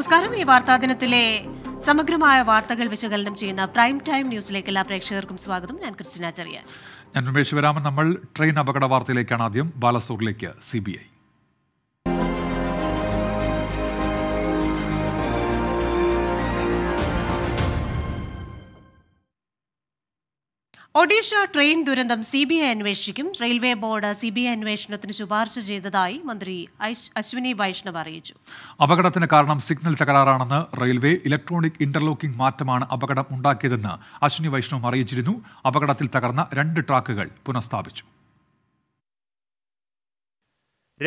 നമസ്കാരം ഈ വാർത്താ ദിനത്തിലെ സമഗ്രമായ വാർത്തകൾ വിശകലനം ചെയ്യുന്ന പ്രൈം ടൈം ന്യൂസിലേക്ക് എല്ലാ പ്രേക്ഷകർക്കും സ്വാഗതം ഞാൻ ക്രിസ്റ്റിന ചെറിയ ഞാൻ രമേശ് വരാമൻ നമ്മൾ ട്രെയിൻ അപകട വാർത്തയിലേക്കാണ് ആദ്യം ബാലസൂറിലേക്ക് C B I Odisha train ദുരന്തം സി ബി ഐ അന്വേഷിക്കും railway board C B I അന്വേഷണത്തിന് ശുപാർശ ചെയ്തതായി മന്ത്രി അശ്വിനി വൈഷ്ണവ് അറിയിച്ചു അപകടത്തിന് കാരണം സിഗ്നൽ തകരാറാണെന്ന് റെയിൽവേ ഇലക്ട്രോണിക് ഇന്റർലോക്കിംഗ് മാറ്റമാണ് അപകടം ഉണ്ടാക്കിയതെന്ന് അശ്വിനി വൈഷ്ണവ് അറിയിച്ചിരുന്നു അപകടത്തിൽ തകർന്ന രണ്ട് ട്രാക്കുകൾ പുനഃസ്ഥാപിച്ചു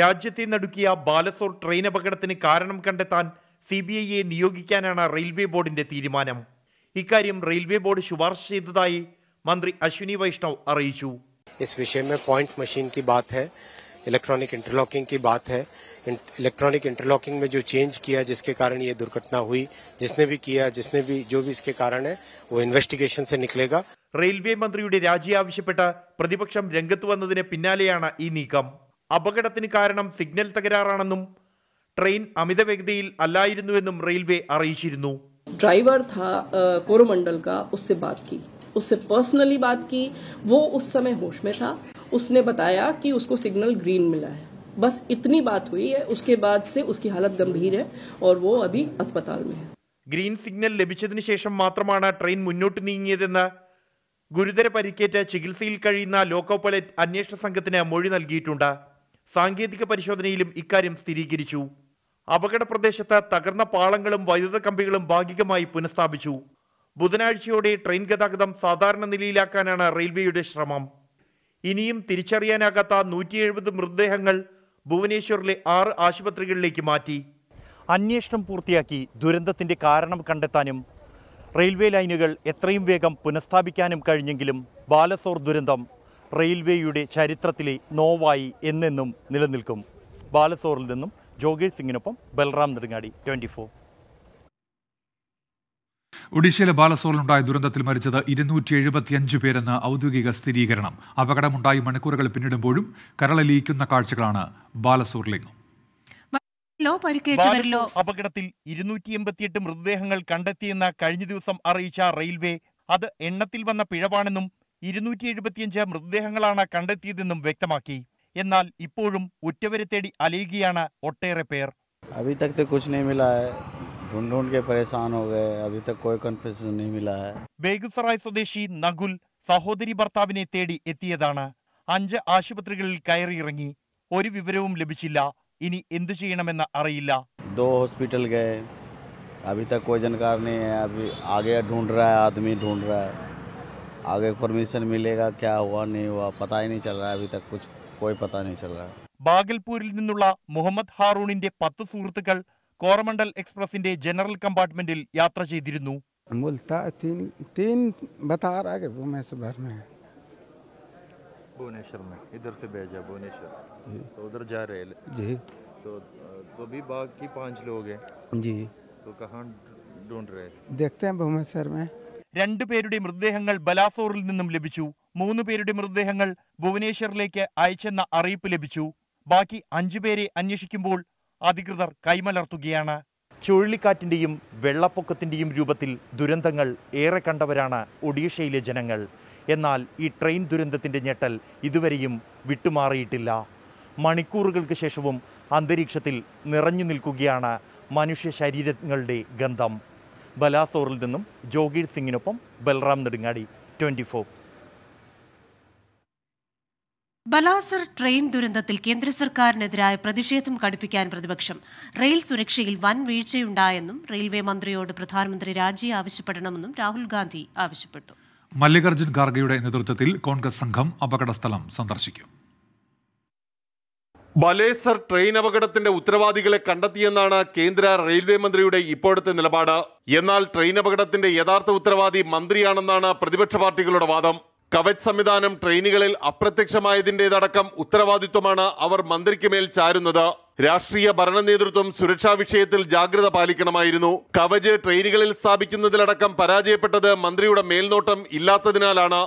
രാജ്യത്തെ നടുക്കിയ ബാലസോർ ട്രെയിൻ അപകടത്തിന് കാരണം കണ്ടെത്താൻ സി ബി ഐയെ നിയോഗിക്കാനാണ് റെയിൽവേ ബോർഡിന്റെ തീരുമാനം ഇക്കാര്യം റെയിൽവേ ബോർഡ് ശുപാർശ ചെയ്തതായി മന്ത്രി അശ്വിനി വൈഷ്ണവ് അറിയിച്ചു इस विषय में पॉइंट मशीन की बात है इलेक्ट्रॉनिक इंटरलॉकिंग की बात है इलेक्ट्रॉनिक इंटरलॉकिंग में जो चेंज किया जिसके कारण ये दुर्घटना हुई जिसने भी किया जिसने भी जो भी इसके कारण है वो इन्वेस्टिगेशन से निकलेगा റെയിൽവേ മന്ത്രിയുടെ രാജി ആവശ്യപ്പെട്ട് പ്രതിപക്ഷം രംഗത്ത് വന്നതിന് പിന്നാലെയാണ് ഈ നീക്കം അപകടത്തിന് കാരണം സിഗ്നൽ തകരാറാണെന്നും ട്രെയിൻ അമിത വേഗതയിൽ അല്ലായിരുന്നുവെന്നും റെയിൽവേ അറിയിച്ചിരുന്നു ഡ്രൈവർ കോരമണ്ഡൽ കാ ഉസ്സെ ബാത് കി उससे पर्सनली बात की वो उस समय होश में था उसने बताया कि उसको सिग्नल ग्रीन मिला है बस इतनी बात हुई है उसके बाद से उसकी हालत गंभीर है और वो अभी अस्पताल में है ग्रीन सिग्नल लेபிచినதின શેષം മാത്രമാണ് ട്രെയിൻ മുന്നോട്ട് നീങ്ങിയതെന്ന ഗുരുതരപരിക്കേറ്റ ചികിത്സയിൽ കഴിയുന്ന ലോക്കോപിലറ്റ് അനെഷ്ഠ സംഗതനെ മൊഴി നൽകിയിട്ടുണ്ട് സംഗീതിക പരിശോധനയിലിന് ഇക്കാര്യം സ്ഥിരീകരിച്ചു അവഗടപ്രദേശത്തെ തകർന്ന പാലങ്ങളും വൈദ്യുത കമ്പികളും ഭാഗികമായി പുനസ്ഥാപിച്ചു ബുധനാഴ്ചയോടെ ട്രെയിൻ ഗതാഗതം സാധാരണ നിലയിലാക്കാനാണ് റെയിൽവേയുടെ ശ്രമം ഇനിയും തിരിച്ചറിയാനാകാത്ത നൂറ്റി എഴുപത് മൃതദേഹങ്ങൾ ഭുവനേശ്വറിലെ ആറ് ആശുപത്രികളിലേക്ക് മാറ്റി അന്വേഷണം പൂർത്തിയാക്കി ദുരന്തത്തിന്റെ കാരണം കണ്ടെത്താനും റെയിൽവേ ലൈനുകൾ എത്രയും വേഗം പുനഃസ്ഥാപിക്കാനും കഴിഞ്ഞെങ്കിലും ബാലസോർ ദുരന്തം റെയിൽവേയുടെ ചരിത്രത്തിലെ നോവായി എന്നെന്നും നിലനിൽക്കും ബാലസോറിൽ നിന്നും ജോഗേഷ് സിംഗിനൊപ്പം ബൽറാം നെടുങ്ങാടി ട്വൻറ്റി ഒഡീഷയിലെ ബാലസോറിലുണ്ടായ ദുരന്തത്തിൽ മരിച്ചത് ഇരുന്നൂറ്റി എഴുപത്തിയഞ്ച് പേരെന്ന് ഔദ്യോഗിക സ്ഥിരീകരണം അപകടമുണ്ടായി മണിക്കൂറുകൾ പിന്നിടുമ്പോഴും കരളലിയിക്കുന്ന കാഴ്ചകളാണ് ബാലസോറിലെങ്ങും അപകടത്തിൽ ഇരുന്നൂറ്റി എൺപത്തിയെട്ട് മൃതദേഹങ്ങൾ കണ്ടെത്തിയെന്ന കഴിഞ്ഞ ദിവസം അറിയിച്ച റെയിൽവേ അത് എണ്ണത്തിൽ വന്ന പിഴവാണെന്നും ഇരുന്നൂറ്റി എഴുപത്തിയഞ്ച് മൃതദേഹങ്ങളാണ് കണ്ടെത്തിയതെന്നും വ്യക്തമാക്കി എന്നാൽ ഇപ്പോഴും ഒറ്റവരെ തേടി അലയുകയാണ് ഒട്ടേറെ പേർ ढूंढ ढूंढ के परेशान हो गए अभी तक कोई कन्फ्यूजन नहीं मिला है ബേഗുസറായ് സ്വദേശി നഗുൽ സഹോദരി ഭർത്താവിനെ തേടി എത്തിയതാണ് അഞ്ച് ആശുപത്രികളിൽ കയറിയിറങ്ങി ഒരു വിവരവും ലഭിച്ചില്ല ഇനി എന്തു ചെയ്യണമെന്ന് അറിയില്ല दो हॉस्पिटल गए अभी तक कोई जानकार नहीं है अभी आगे ढूंढ रहा है आदमी ढूंढ रहा है आगे परमिशन मिलेगा क्या हुआ नहीं हुआ पता ही नहीं चल रहा है अभी तक कुछ कोई पता नहीं चल रहा है ബാഗൽപൂരിൽ നിന്നുള്ള മുഹമ്മദ് ഹാറൂണിന്റെ പത്ത് സുഹൃത്തുക്കൾ കോറമണ്ടൽ എക്സ്പ്രസിന്റെ ജനറൽ കമ്പാർട്ട്മെന്റിൽ യാത്ര ചെയ്തിരുന്നു രണ്ടു പേരുടെ മൃതദേഹങ്ങൾ ബലാസോറിൽ നിന്നും ലഭിച്ചു മൂന്ന് പേരുടെ മൃതദേഹങ്ങൾ ഭുവനേശ്വറിലേക്ക് അയച്ചെന്ന അറിയിപ്പ് ലഭിച്ചു ബാക്കി അഞ്ചു പേരെ അന്വേഷിക്കുമ്പോൾ അധികൃതർ കൈമലർത്തുകയാണ് ചുഴലിക്കാറ്റിൻ്റെയും വെള്ളപ്പൊക്കത്തിൻ്റെയും രൂപത്തിൽ ദുരന്തങ്ങൾ ഏറെ കണ്ടവരാണ് ഒഡീഷയിലെ ജനങ്ങൾ എന്നാൽ ഈ ട്രെയിൻ ദുരന്തത്തിൻ്റെ ഞെട്ടൽ ഇതുവരെയും വിട്ടുമാറിയിട്ടില്ല മണിക്കൂറുകൾക്ക് ശേഷവും അന്തരീക്ഷത്തിൽ നിറഞ്ഞു നിൽക്കുകയാണ് മനുഷ്യ ശരീരങ്ങളുടെ ഗന്ധം ബലാസോറിൽ നിന്നും ജോഗീർ സിംഗിനൊപ്പം ബൽറാം നെടുങ്ങാടി ട്വൻറ്റി ബലാസർ ട്രെയിൻ ദുരന്തത്തിൽ കേന്ദ്ര സർക്കാരിനെതിരായ പ്രതിഷേധം കടുപ്പിക്കാൻ പ്രതിപക്ഷം റെയിൽ സുരക്ഷയിൽ വൻ വീഴ്ചയുണ്ടായെന്നും റെയിൽവേ മന്ത്രിയോട് പ്രധാനമന്ത്രി രാജി ആവശ്യപ്പെടണമെന്നും രാഹുൽ ഗാന്ധി ആവശ്യപ്പെട്ടു മല്ലികാർജ്ജുൻ ഖാർഗെയുടെ നേതൃത്വത്തിൽ കോൺഗ്രസ് സംഘം അപകടസ്ഥലം സന്ദർശിക്കും ബലേസർ ട്രെയിൻ അപകടത്തിന്റെ ഉത്തരവാദികളെ കണ്ടെത്തിയെന്നാണ് കേന്ദ്ര റെയിൽവേ മന്ത്രിയുടെ ഇപ്പോഴത്തെ നിലപാട് എന്നാൽ ട്രെയിൻ അപകടത്തിന്റെ യഥാർത്ഥ ഉത്തരവാദി മന്ത്രിയാണെന്നാണ് പ്രതിപക്ഷ പാർട്ടികളുടെ വാദം കവച് സംവിധാനം ട്രെയിനുകളിൽ അപ്രത്യക്ഷമായതിൻ്റേതടക്കം ഉത്തരവാദിത്വമാണ് അവർ മന്ത്രിക്ക് മേൽ ചാരുന്നത് രാഷ്ട്രീയ ഭരണ നേതൃത്വം സുരക്ഷാ വിഷയത്തിൽ ജാഗ്രത പാലിക്കണമായിരുന്നു കവച് ട്രെയിനുകളിൽ സ്ഥാപിക്കുന്നതിലടക്കം പരാജയപ്പെട്ടത് മന്ത്രിയുടെ മേൽനോട്ടം ഇല്ലാത്തതിനാലാണ്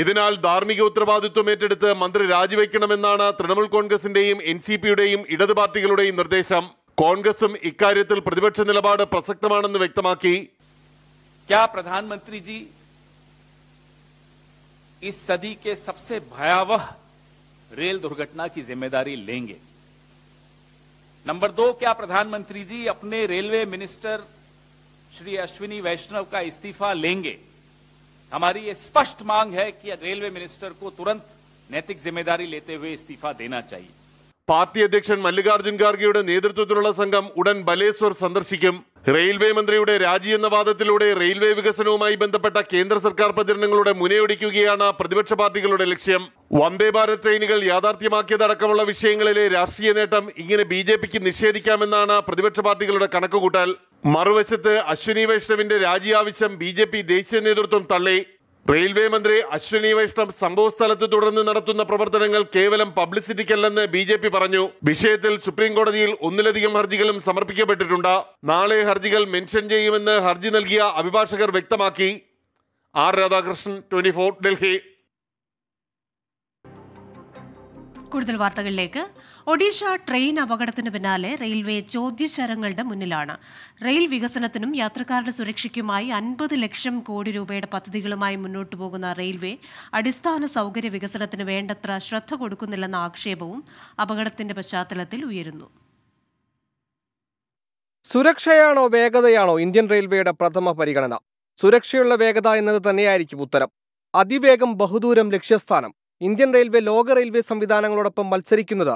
ഇതിനാൽ ധാർമ്മിക ഉത്തരവാദിത്വം ഏറ്റെടുത്ത് മന്ത്രി രാജിവെക്കണമെന്നാണ് തൃണമൂൽ കോൺഗ്രസിന്റെയും എൻ സി പിയുടെയും ഇടത് പാർട്ടികളുടെയും നിർദ്ദേശം കോൺഗ്രസും ഇക്കാര്യത്തിൽ പ്രതിപക്ഷ നിലപാട് പ്രസക്തമാണെന്ന് വ്യക്തമാക്കി പ്രധാനമന്ത്രിജി इस सदी के सबसे भयावह रेल दुर्घटना की जिम्मेदारी लेंगे नंबर दो क्या प्रधानमंत्री जी अपने रेलवे मिनिस्टर श्री अश्विनी वैष्णव का इस्तीफा लेंगे हमारी ये स्पष्ट मांग है कि रेलवे मिनिस्टर को तुरंत नैतिक जिम्मेदारी लेते हुए इस्तीफा देना चाहिए പാർട്ടി അധ്യക്ഷൻ മല്ലികാർജ്ജുൻ ഖാർഗെയുടെ നേതൃത്വത്തിലുള്ള സംഘം ഉടൻ ബലേശ്വർ സന്ദർശിക്കും റെയിൽവേ മന്ത്രിയുടെ രാജി എന്ന വാദത്തിലൂടെ റെയിൽവേ വികസനവുമായി ബന്ധപ്പെട്ട കേന്ദ്ര സർക്കാർ പ്രചരണങ്ങളുടെ മുനയൊടിക്കുകയാണ് പ്രതിപക്ഷ പാർട്ടികളുടെ ലക്ഷ്യം വന്ദേ ഭാരത് ട്രെയിനുകൾ യാഥാർത്ഥ്യമാക്കിയതടക്കമുള്ള വിഷയങ്ങളിലെ രാഷ്ട്രീയ നേട്ടം ഇങ്ങനെ ബി ജെ പിക്ക് നിഷേധിക്കാമെന്നാണ് പ്രതിപക്ഷ പാർട്ടികളുടെ കണക്കുകൂട്ടൽ മറുവശത്ത് അശ്വിനി വൈഷ്ണവിന്റെ രാജി ആവശ്യം ബി ജെ പി ദേശീയ നേതൃത്വം തള്ളി റെയിൽവേ മന്ത്രി അശ്വിനി വൈഷ്ണവ് സ്ഥലത്ത് തുടർന്ന് നടത്തുന്ന പ്രവർത്തനങ്ങൾ കേവലം പബ്ലിസിറ്റിക്കല്ലെന്ന് ബി ജെ പി പറഞ്ഞു വിഷയത്തിൽ സുപ്രീം കോടതിയിൽ ഒന്നിലധികം ഹർജികളും സമർപ്പിക്കപ്പെട്ടിട്ടുണ്ട് നാളെ ഹർജികൾ മെൻഷൻ ചെയ്യുമെന്ന് ഹർജി നൽകിയ അഭിഭാഷകർ വ്യക്തമാക്കി ആർ രാധാകൃഷ്ണൻ ട്വന്റി ഡൽഹി കൂടുതൽ വാർത്തകളിലേക്ക് ഒഡീഷ ട്രെയിൻ അപകടത്തിന് പിന്നാലെ റെയിൽവേ ചോദ്യശരങ്ങളുടെ മുന്നിലാണ് റെയിൽ വികസനത്തിനും യാത്രക്കാരുടെ സുരക്ഷയ്ക്കുമായി അൻപത് ലക്ഷം കോടി രൂപയുടെ പദ്ധതികളുമായി മുന്നോട്ടു പോകുന്ന റെയിൽവേ അടിസ്ഥാന സൗകര്യ വികസനത്തിന് വേണ്ടത്ര ശ്രദ്ധ കൊടുക്കുന്നില്ലെന്ന ആക്ഷേപവും അപകടത്തിന്റെ പശ്ചാത്തലത്തിൽ ഉയരുന്നു സുരക്ഷയാണോ വേഗതയാണോ ഇന്ത്യൻ റെയിൽവേയുടെ പ്രഥമ പരിഗണന സുരക്ഷയുള്ള വേഗത എന്നത് തന്നെയായിരിക്കും ഉത്തരം അതിവേഗം ബഹുദൂരം ലക്ഷ്യസ്ഥാനം ഇന്ത്യൻ റെയിൽവേ ലോക റെയിൽവേ സംവിധാനങ്ങളോടൊപ്പം മത്സരിക്കുന്നത്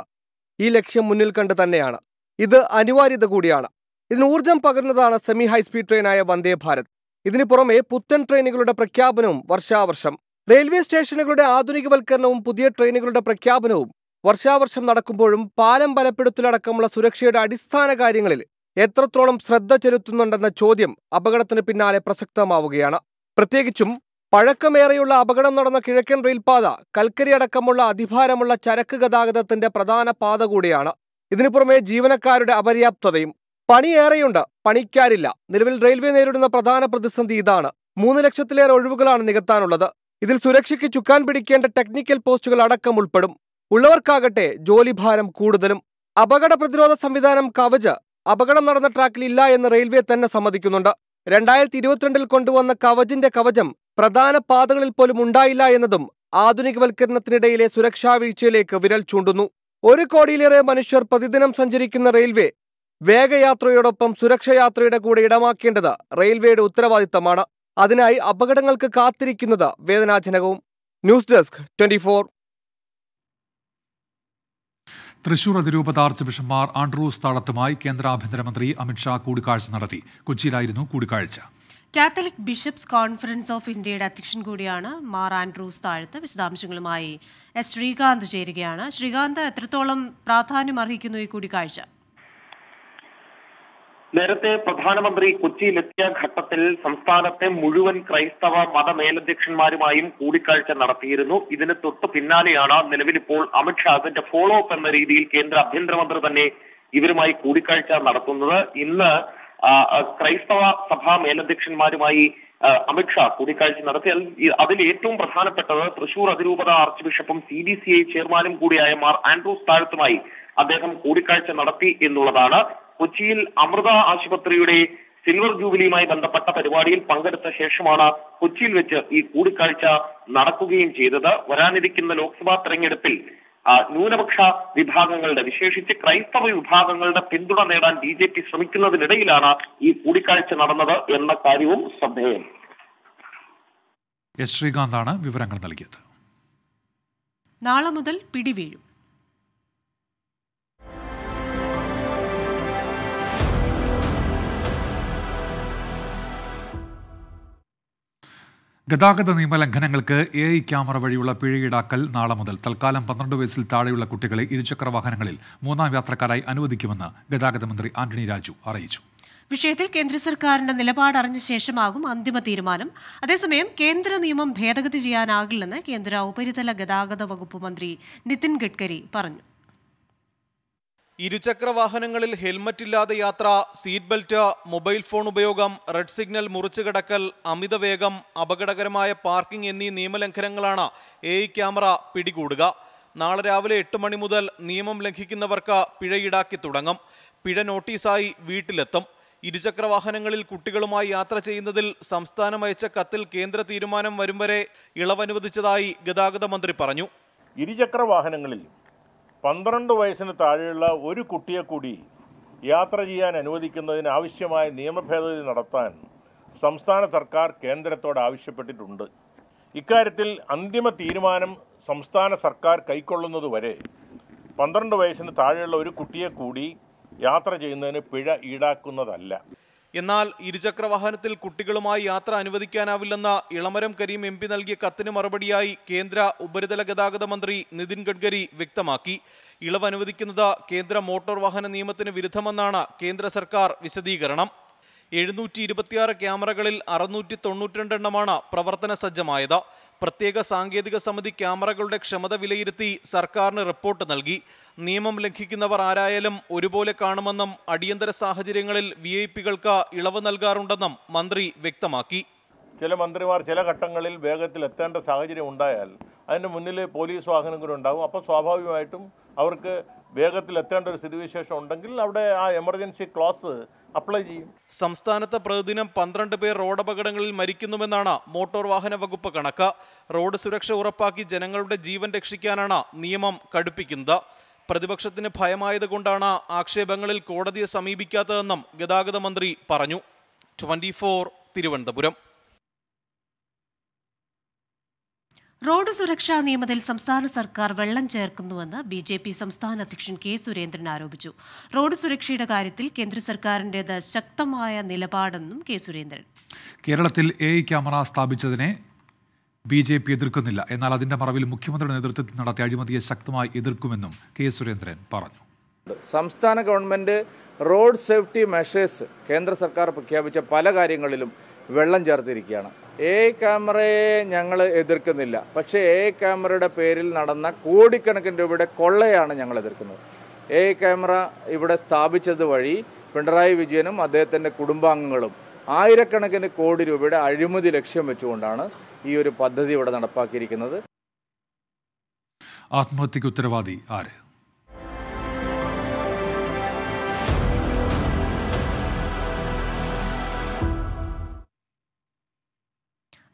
ഈ ലക്ഷ്യം മുന്നിൽ കണ്ട് തന്നെയാണ് ഇത് അനിവാര്യത കൂടിയാണ് ഇതിന് ഊർജം പകരുന്നതാണ് സെമി ഹൈസ്പീഡ് ട്രെയിനായ വന്ദേ ഭാരത് ഇതിനു പുറമെ പുത്തൻ ട്രെയിനുകളുടെ പ്രഖ്യാപനവും വർഷാവർഷം റെയിൽവേ സ്റ്റേഷനുകളുടെ ആധുനികവൽക്കരണവും പുതിയ ട്രെയിനുകളുടെ പ്രഖ്യാപനവും വർഷാവർഷം നടക്കുമ്പോഴും പാലം ബലപ്പെടുത്തലടക്കമുള്ള സുരക്ഷയുടെ അടിസ്ഥാന കാര്യങ്ങളിൽ എത്രത്തോളം ശ്രദ്ധ ചെലുത്തുന്നുണ്ടെന്ന ചോദ്യം അപകടത്തിന് പിന്നാലെ പ്രസക്തമാവുകയാണ് പ്രത്യേകിച്ചും പഴക്കമേറെയുള്ള അപകടം നടന്ന കിഴക്കൻ റെയിൽപാത കൽക്കരി അടക്കമുള്ള അതിഭാരമുള്ള ചരക്ക് ഗതാഗതത്തിന്റെ പ്രധാന പാത കൂടിയാണ് ഇതിനു പുറമെ ജീവനക്കാരുടെ അപര്യാപ്തതയും പണിയേറെയുണ്ട് പണിക്കാരില്ല നിലവിൽ റെയിൽവേ നേരിടുന്ന പ്രധാന പ്രതിസന്ധി ഇതാണ് മൂന്ന് ലക്ഷത്തിലേറെ ഒഴിവുകളാണ് നികത്താനുള്ളത് ഇതിൽ സുരക്ഷയ്ക്ക് ചുക്കാൻ പിടിക്കേണ്ട ടെക്നിക്കൽ പോസ്റ്റുകൾ അടക്കം ഉൾപ്പെടും ഉള്ളവർക്കാകട്ടെ ജോലിഭാരം കൂടുതലും അപകട പ്രതിരോധ സംവിധാനം കവച് അപകടം നടന്ന ട്രാക്കിൽ ഇല്ല എന്ന് റെയിൽവേ തന്നെ സമ്മതിക്കുന്നുണ്ട് രണ്ടായിരത്തി ഇരുപത്തിരണ്ടിൽ കൊണ്ടുവന്ന കവചിന്റെ കവചം പ്രധാന പാതകളിൽ പോലും ഉണ്ടായില്ല എന്നതും ആധുനികവൽക്കരണത്തിനിടയിലെ സുരക്ഷാ വീഴ്ചയിലേക്ക് വിരൽ ചൂണ്ടുന്നു ഒരു കോടിയിലേറെ മനുഷ്യർ പ്രതിദിനം സഞ്ചരിക്കുന്ന റെയിൽവേ വേഗയാത്രയോടൊപ്പം സുരക്ഷയാത്രയുടെ കൂടെ ഇടമാക്കേണ്ടത് റെയിൽവേയുടെ ഉത്തരവാദിത്തമാണ് അതിനായി അപകടങ്ങൾക്ക് കാത്തിരിക്കുന്നത് വേദനാജനകവും ന്യൂസ് ഡെസ്ക് ട്വന്റി തൃശൂർ അതിരൂപത ആർച്ച് ബിഷപ്പ്മാർ ആൻഡ്രൂസ് താളത്തുമായി കേന്ദ്ര ആഭ്യന്തരമന്ത്രി അമിത്ഷാ കൂടിക്കാഴ്ച നടത്തി കൊച്ചിയിലായിരുന്നു കൂടിക്കാഴ്ച കാത്തലിക് ബിഷപ്സ് കോൺഫറൻസ് ഓഫ് ഇന്ത്യയുടെ അധ്യക്ഷൻ കൂടിയാണ് മാർ ആൻഡ്രൂസ് താഴത്ത് വിശദാംശങ്ങളുമായി എസ് ശ്രീകാന്ത് ചേരുകയാണ് ശ്രീകാന്ത് എത്രത്തോളം പ്രാധാന്യം അർഹിക്കുന്നു ഈ കൂടിക്കാഴ്ച നേരത്തെ പ്രധാനമന്ത്രി കൊച്ചിയിലെത്തിയ ഘട്ടത്തിൽ സംസ്ഥാനത്തെ മുഴുവൻ ക്രൈസ്തവ മതമേലധ്യക്ഷന്മാരുമായും കൂടിക്കാഴ്ച നടത്തിയിരുന്നു ഇതിന് തൊട്ട് പിന്നാലെയാണ് നിലവിലിപ്പോൾ അമിത്ഷാ അതിന്റെ ഫോളോ അപ്പ് എന്ന രീതിയിൽ കേന്ദ്ര ആഭ്യന്തരമന്ത്രി തന്നെ ഇവരുമായി കൂടിക്കാഴ്ച നടത്തുന്നത് ഇന്ന് ക്രൈസ്തവ സഭാ മേലധ്യക്ഷന്മാരുമായി അമിത്ഷാ കൂടിക്കാഴ്ച നടത്തി അതിൽ ഏറ്റവും പ്രധാനപ്പെട്ടത് തൃശൂർ അതിരൂപത ആർച്ച് ബിഷപ്പും സി ബി സി ഐ ചെയർമാനും കൂടിയായ മാർ ആൻഡ്രൂസ് താഴത്തുമായി അദ്ദേഹം കൂടിക്കാഴ്ച നടത്തി എന്നുള്ളതാണ് കൊച്ചിയിൽ അമൃത ആശുപത്രിയുടെ സിൽവർ ജൂബിലിയുമായി ബന്ധപ്പെട്ട പരിപാടിയിൽ പങ്കെടുത്ത ശേഷമാണ് കൊച്ചിയിൽ വെച്ച് ഈ കൂടിക്കാഴ്ച നടക്കുകയും ചെയ്തത് വരാനിരിക്കുന്ന ലോക്സഭാ തെരഞ്ഞെടുപ്പിൽ ന്യൂനപക്ഷ വിഭാഗങ്ങളുടെ വിശേഷിച്ച് ക്രൈസ്തവ വിഭാഗങ്ങളുടെ പിന്തുണ നേടാൻ ബി ജെ പി ശ്രമിക്കുന്നതിനിടയിലാണ് ഈ കൂടിക്കാഴ്ച നടന്നത് എന്ന കാര്യവും ശ്രദ്ധേയം എസ് ശ്രീകാന്താണ് വിവരങ്ങൾ നൽകിയത് നാളെ മുതൽ പിടിവീഴും ഗതാഗത നിയമലംഘനങ്ങൾക്ക് എ ഐ ക്യാമറ വഴിയുള്ള പിഴ ഈടാക്കൽ നാളെ മുതൽ തൽക്കാലം പന്ത്രണ്ട് വയസ്സിൽ താഴെയുള്ള കുട്ടികളെ ഇരുചക്ര വാഹനങ്ങളിൽ മൂന്നാം യാത്രക്കാരായി അനുവദിക്കുമെന്ന് ഗതാഗത മന്ത്രി ആന്റണി രാജു അറിയിച്ചു വിഷയത്തിൽ കേന്ദ്ര സർക്കാരിന്റെ നിലപാട് അറിഞ്ഞ ശേഷമാകും അന്തിമ തീരുമാനം അതേസമയം കേന്ദ്ര നിയമം ഭേദഗതി ചെയ്യാനാകില്ലെന്ന് കേന്ദ്ര ഉപരിതല ഗതാഗത വകുപ്പ് മന്ത്രി നിതിൻ ഗഡ്കരി പറഞ്ഞു ഇരുചക്ര വാഹനങ്ങളിൽ ഹെൽമറ്റ് ഇല്ലാതെ യാത്ര സീറ്റ് ബെൽറ്റ് മൊബൈൽ ഫോൺ ഉപയോഗം റെഡ് സിഗ്നൽ മുറിച്ചു അമിതവേഗം അപകടകരമായ പാർക്കിംഗ് എന്നീ നിയമലംഘനങ്ങളാണ് എ ക്യാമറ പിടികൂടുക നാളെ രാവിലെ എട്ട് മണി മുതൽ നിയമം ലംഘിക്കുന്നവർക്ക് പിഴ ഈടാക്കി തുടങ്ങും പിഴ നോട്ടീസായി വീട്ടിലെത്തും ഇരുചക്ര വാഹനങ്ങളിൽ കുട്ടികളുമായി യാത്ര ചെയ്യുന്നതിൽ സംസ്ഥാനം അയച്ച കത്തിൽ കേന്ദ്ര തീരുമാനം വരും വരെ ഇളവനുവദിച്ചതായി ഗതാഗത മന്ത്രി പറഞ്ഞു ഇരുചക്ര വാഹനങ്ങളിൽ പന്ത്രണ്ട് വയസ്സിന് താഴെയുള്ള ഒരു കുട്ടിയെ കൂടി യാത്ര ചെയ്യാൻ അനുവദിക്കുന്നതിന് ആവശ്യമായ നിയമഭേദഗതി നടത്താൻ സംസ്ഥാന സർക്കാർ കേന്ദ്രത്തോട് ആവശ്യപ്പെട്ടിട്ടുണ്ട് ഇക്കാര്യത്തിൽ അന്തിമ തീരുമാനം സംസ്ഥാന സർക്കാർ കൈക്കൊള്ളുന്നതുവരെ പന്ത്രണ്ട് വയസ്സിന് താഴെയുള്ള ഒരു കുട്ടിയെ കൂടി യാത്ര ചെയ്യുന്നതിന് പിഴ ഈടാക്കുന്നതല്ല എന്നാൽ ഇരുചക്രവാഹനത്തിൽ കുട്ടികളുമായി യാത്ര അനുവദിക്കാനാവില്ലെന്ന ഇളമരം കരീം എം പി നൽകിയ കത്തിന് മറുപടിയായി കേന്ദ്ര ഉപരിതല ഗതാഗത മന്ത്രി നിതിൻ ഗഡ്കരി വ്യക്തമാക്കി ഇളവ് അനുവദിക്കുന്നത് കേന്ദ്ര മോട്ടോർ വാഹന നിയമത്തിന് വിരുദ്ധമെന്നാണ് കേന്ദ്ര സർക്കാർ വിശദീകരണം എഴുന്നൂറ്റി ഇരുപത്തിയാറ് ക്യാമറകളിൽ അറുന്നൂറ്റി തൊണ്ണൂറ്റിരണ്ടെണ്ണമാണ് പ്രവർത്തന സജ്ജമായത് പ്രത്യേക സാങ്കേതിക സമിതി ക്യാമറകളുടെ ക്ഷമത വിലയിരുത്തി സർക്കാരിന് റിപ്പോർട്ട് നൽകി നിയമം ലംഘിക്കുന്നവർ ആരായാലും ഒരുപോലെ കാണുമെന്നും അടിയന്തര സാഹചര്യങ്ങളിൽ വി ഐ പികൾക്ക് ഇളവ് നൽകാറുണ്ടെന്നും മന്ത്രി വ്യക്തമാക്കി ചില മന്ത്രിമാർ ചില ഘട്ടങ്ങളിൽ വേഗത്തിൽ എത്തേണ്ട സാഹചര്യം ഉണ്ടായാൽ അതിൻ്റെ മുന്നിൽ പോലീസ് വാഹനങ്ങളുണ്ടാകും അപ്പോൾ സ്വാഭാവികമായിട്ടും അവർക്ക് വേഗത്തിൽ എത്തേണ്ട ഒരു സ്ഥിതിവിശേഷം ഉണ്ടെങ്കിൽ അവിടെ ആ എമർജൻസി ക്ലോസ് അപ്ലൈ ചെയ്യും സംസ്ഥാനത്ത് പ്രതിദിനം പന്ത്രണ്ട് പേർ റോഡപകടങ്ങളിൽ മരിക്കുന്നുവെന്നാണ് മോട്ടോർ വാഹന വകുപ്പ് കണക്ക് റോഡ് സുരക്ഷ ഉറപ്പാക്കി ജനങ്ങളുടെ ജീവൻ രക്ഷിക്കാനാണ് നിയമം കടുപ്പിക്കുന്നത് പ്രതിപക്ഷത്തിന് ഭയമായതുകൊണ്ടാണ് ആക്ഷേപങ്ങളിൽ കോടതിയെ സമീപിക്കാത്തതെന്നും ഗതാഗത മന്ത്രി പറഞ്ഞു ട്വന്റി തിരുവനന്തപുരം റോഡ് സുരക്ഷാ നിയമത്തിൽ സംസ്ഥാന സർക്കാർ വെള്ളം ചേർക്കുന്നുവെന്ന് ബി ജെ പി സംസ്ഥാന അധ്യക്ഷൻ കെ സുരേന്ദ്രൻ ആരോപിച്ചു റോഡ് സുരക്ഷയുടെ കാര്യത്തിൽ കേന്ദ്ര സർക്കാരിൻ്റെത് ശക്തമായ നിലപാടെന്നും കെ സുരേന്ദ്രൻ കേരളത്തിൽ എ ക്യാമറ സ്ഥാപിച്ചതിനെ ബി ജെ പി എതിർക്കുന്നില്ല എന്നാൽ അതിന്റെ മറവിൽ മുഖ്യമന്ത്രിയുടെ നേതൃത്വത്തിൽ നടത്തിയ അഴിമതിയെ ശക്തമായി എതിർക്കുമെന്നും കെ സുരേന്ദ്രൻ പറഞ്ഞു സംസ്ഥാന ഗവൺമെന്റ് റോഡ് സേഫ്റ്റി മെഷേഴ്സ് കേന്ദ്ര സർക്കാർ പ്രഖ്യാപിച്ച പല കാര്യങ്ങളിലും വെള്ളം ചേർത്തിരിക്കുകയാണ് എ ക്യാമറയെ ഞങ്ങൾ എതിർക്കുന്നില്ല പക്ഷേ എ ക്യാമറയുടെ പേരിൽ നടന്ന കോടിക്കണക്കിന് രൂപയുടെ കൊള്ളയാണ് ഞങ്ങൾ എതിർക്കുന്നത് എ ക്യാമറ ഇവിടെ സ്ഥാപിച്ചത് വഴി പിണറായി വിജയനും അദ്ദേഹത്തിൻ്റെ കുടുംബാംഗങ്ങളും ആയിരക്കണക്കിന് കോടി രൂപയുടെ അഴിമതി ലക്ഷ്യം വെച്ചുകൊണ്ടാണ് ഈ ഒരു പദ്ധതി ഇവിടെ നടപ്പാക്കിയിരിക്കുന്നത് ആത്മഹത്യക്ക് ഉത്തരവാദി ആര്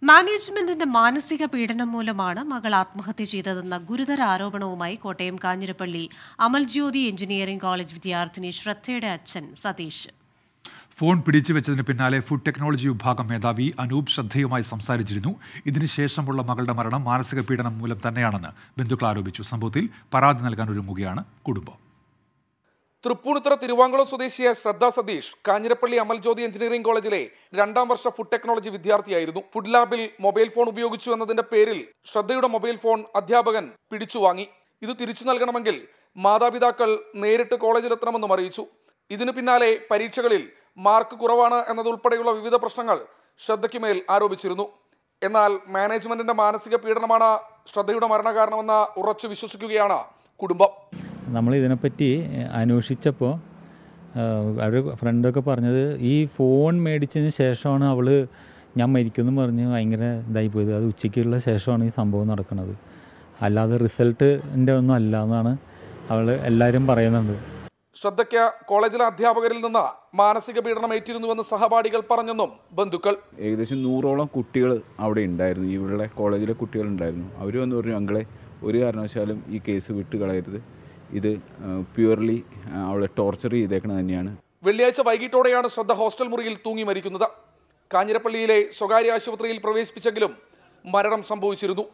മാനേജ്മെന്റിന്റെ മാനസിക പീഡനം മൂലമാണ് മകൾ ആത്മഹത്യ ചെയ്തതെന്ന ഗുരുതര ആരോപണവുമായി കോട്ടയം കാഞ്ഞിരപ്പള്ളി അമൽജ്യോതി എഞ്ചിനീയറിംഗ് കോളേജ് വിദ്യാർത്ഥിനി ശ്രദ്ധയുടെ അച്ഛൻ സതീഷ് ഫോൺ പിടിച്ചു വെച്ചതിന് പിന്നാലെ ഫുഡ് ടെക്നോളജി വിഭാഗം മേധാവി അനൂപ് ശ്രദ്ധയുമായി സംസാരിച്ചിരുന്നു ഇതിനുശേഷമുള്ള മകളുടെ മരണം മാനസിക പീഡനം മൂലം തന്നെയാണെന്ന് ബന്ധുക്കൾ ആരോപിച്ചു സംഭവത്തിൽ പരാതി നൽകാൻ ഒരുങ്ങുകയാണ് കുടുംബം തൃപ്പൂണിത്തുറ തിരുവാങ്കുളം സ്വദേശിയായ ശ്രദ്ധ സതീഷ് കാഞ്ഞിരപ്പള്ളി അമൽ ജ്യോതി എഞ്ചിനീയറിംഗ് കോളേജിലെ രണ്ടാം വർഷ ഫുഡ് ടെക്നോളജി വിദ്യാർത്ഥിയായിരുന്നു ഫുഡ് ലാബിൽ മൊബൈൽ ഫോൺ ഉപയോഗിച്ചു എന്നതിന്റെ പേരിൽ ശ്രദ്ധയുടെ മൊബൈൽ ഫോൺ അധ്യാപകൻ പിടിച്ചു വാങ്ങി ഇത് തിരിച്ചു നൽകണമെങ്കിൽ മാതാപിതാക്കൾ നേരിട്ട് കോളേജിലെത്തണമെന്നും അറിയിച്ചു ഇതിനു പിന്നാലെ പരീക്ഷകളിൽ മാർക്ക് കുറവാണ് എന്നതുൾപ്പെടെയുള്ള വിവിധ പ്രശ്നങ്ങൾ ശ്രദ്ധയ്ക്ക് മേൽ ആരോപിച്ചിരുന്നു എന്നാൽ മാനേജ്മെന്റിന്റെ മാനസിക പീഡനമാണ് ശ്രദ്ധയുടെ മരണകാരണമെന്ന് ഉറച്ചു വിശ്വസിക്കുകയാണ് കുടുംബം നമ്മൾ ഇതിനെപ്പറ്റി അന്വേഷിച്ചപ്പോൾ അവർ ഫ്രണ്ടൊക്കെ പറഞ്ഞത് ഈ ഫോൺ മേടിച്ചതിന് ശേഷമാണ് അവൾ ഞാൻ മരിക്കുമെന്ന് പറഞ്ഞ് ഭയങ്കര ഇതായി പോയത് അത് ഉച്ചയ്ക്കുള്ള ശേഷമാണ് ഈ സംഭവം നടക്കുന്നത് അല്ലാതെ റിസൾട്ടിൻ്റെ ഒന്നും അല്ല എന്നാണ് അവൾ എല്ലാവരും പറയുന്നുണ്ട് ശ്രദ്ധയ്ക്ക് കോളേജിലെ അധ്യാപകരിൽ നിന്ന് മാനസിക പീഡനം ഏറ്റിരുന്നുവെന്ന് സഹപാഠികൾ പറഞ്ഞെന്നും ബന്ധുക്കൾ ഏകദേശം നൂറോളം കുട്ടികൾ അവിടെ ഉണ്ടായിരുന്നു ഇവിടെ കോളേജിലെ കുട്ടികൾ ഉണ്ടായിരുന്നു അവർ വന്ന് പറഞ്ഞു അങ്കളെ ഒരു കാരണവശാലും ഈ കേസ് വിട്ട് കളയരുത് ഇത് പ്യുവർലി അവളെ ടോർച്ചർ ചെയ്തേക്കുന്നത് തന്നെയാണ് വെള്ളിയാഴ്ച വൈകിട്ടോടെയാണ് ശ്രദ്ധ ഹോസ്റ്റൽ മുറിയിൽ തൂങ്ങി മരിക്കുന്നത് കാഞ്ഞിരപ്പള്ളിയിലെ സ്വകാര്യ ആശുപത്രിയിൽ പ്രവേശിപ്പിച്ചെങ്കിലും മരണം സംഭവിച്ചിരുന്നു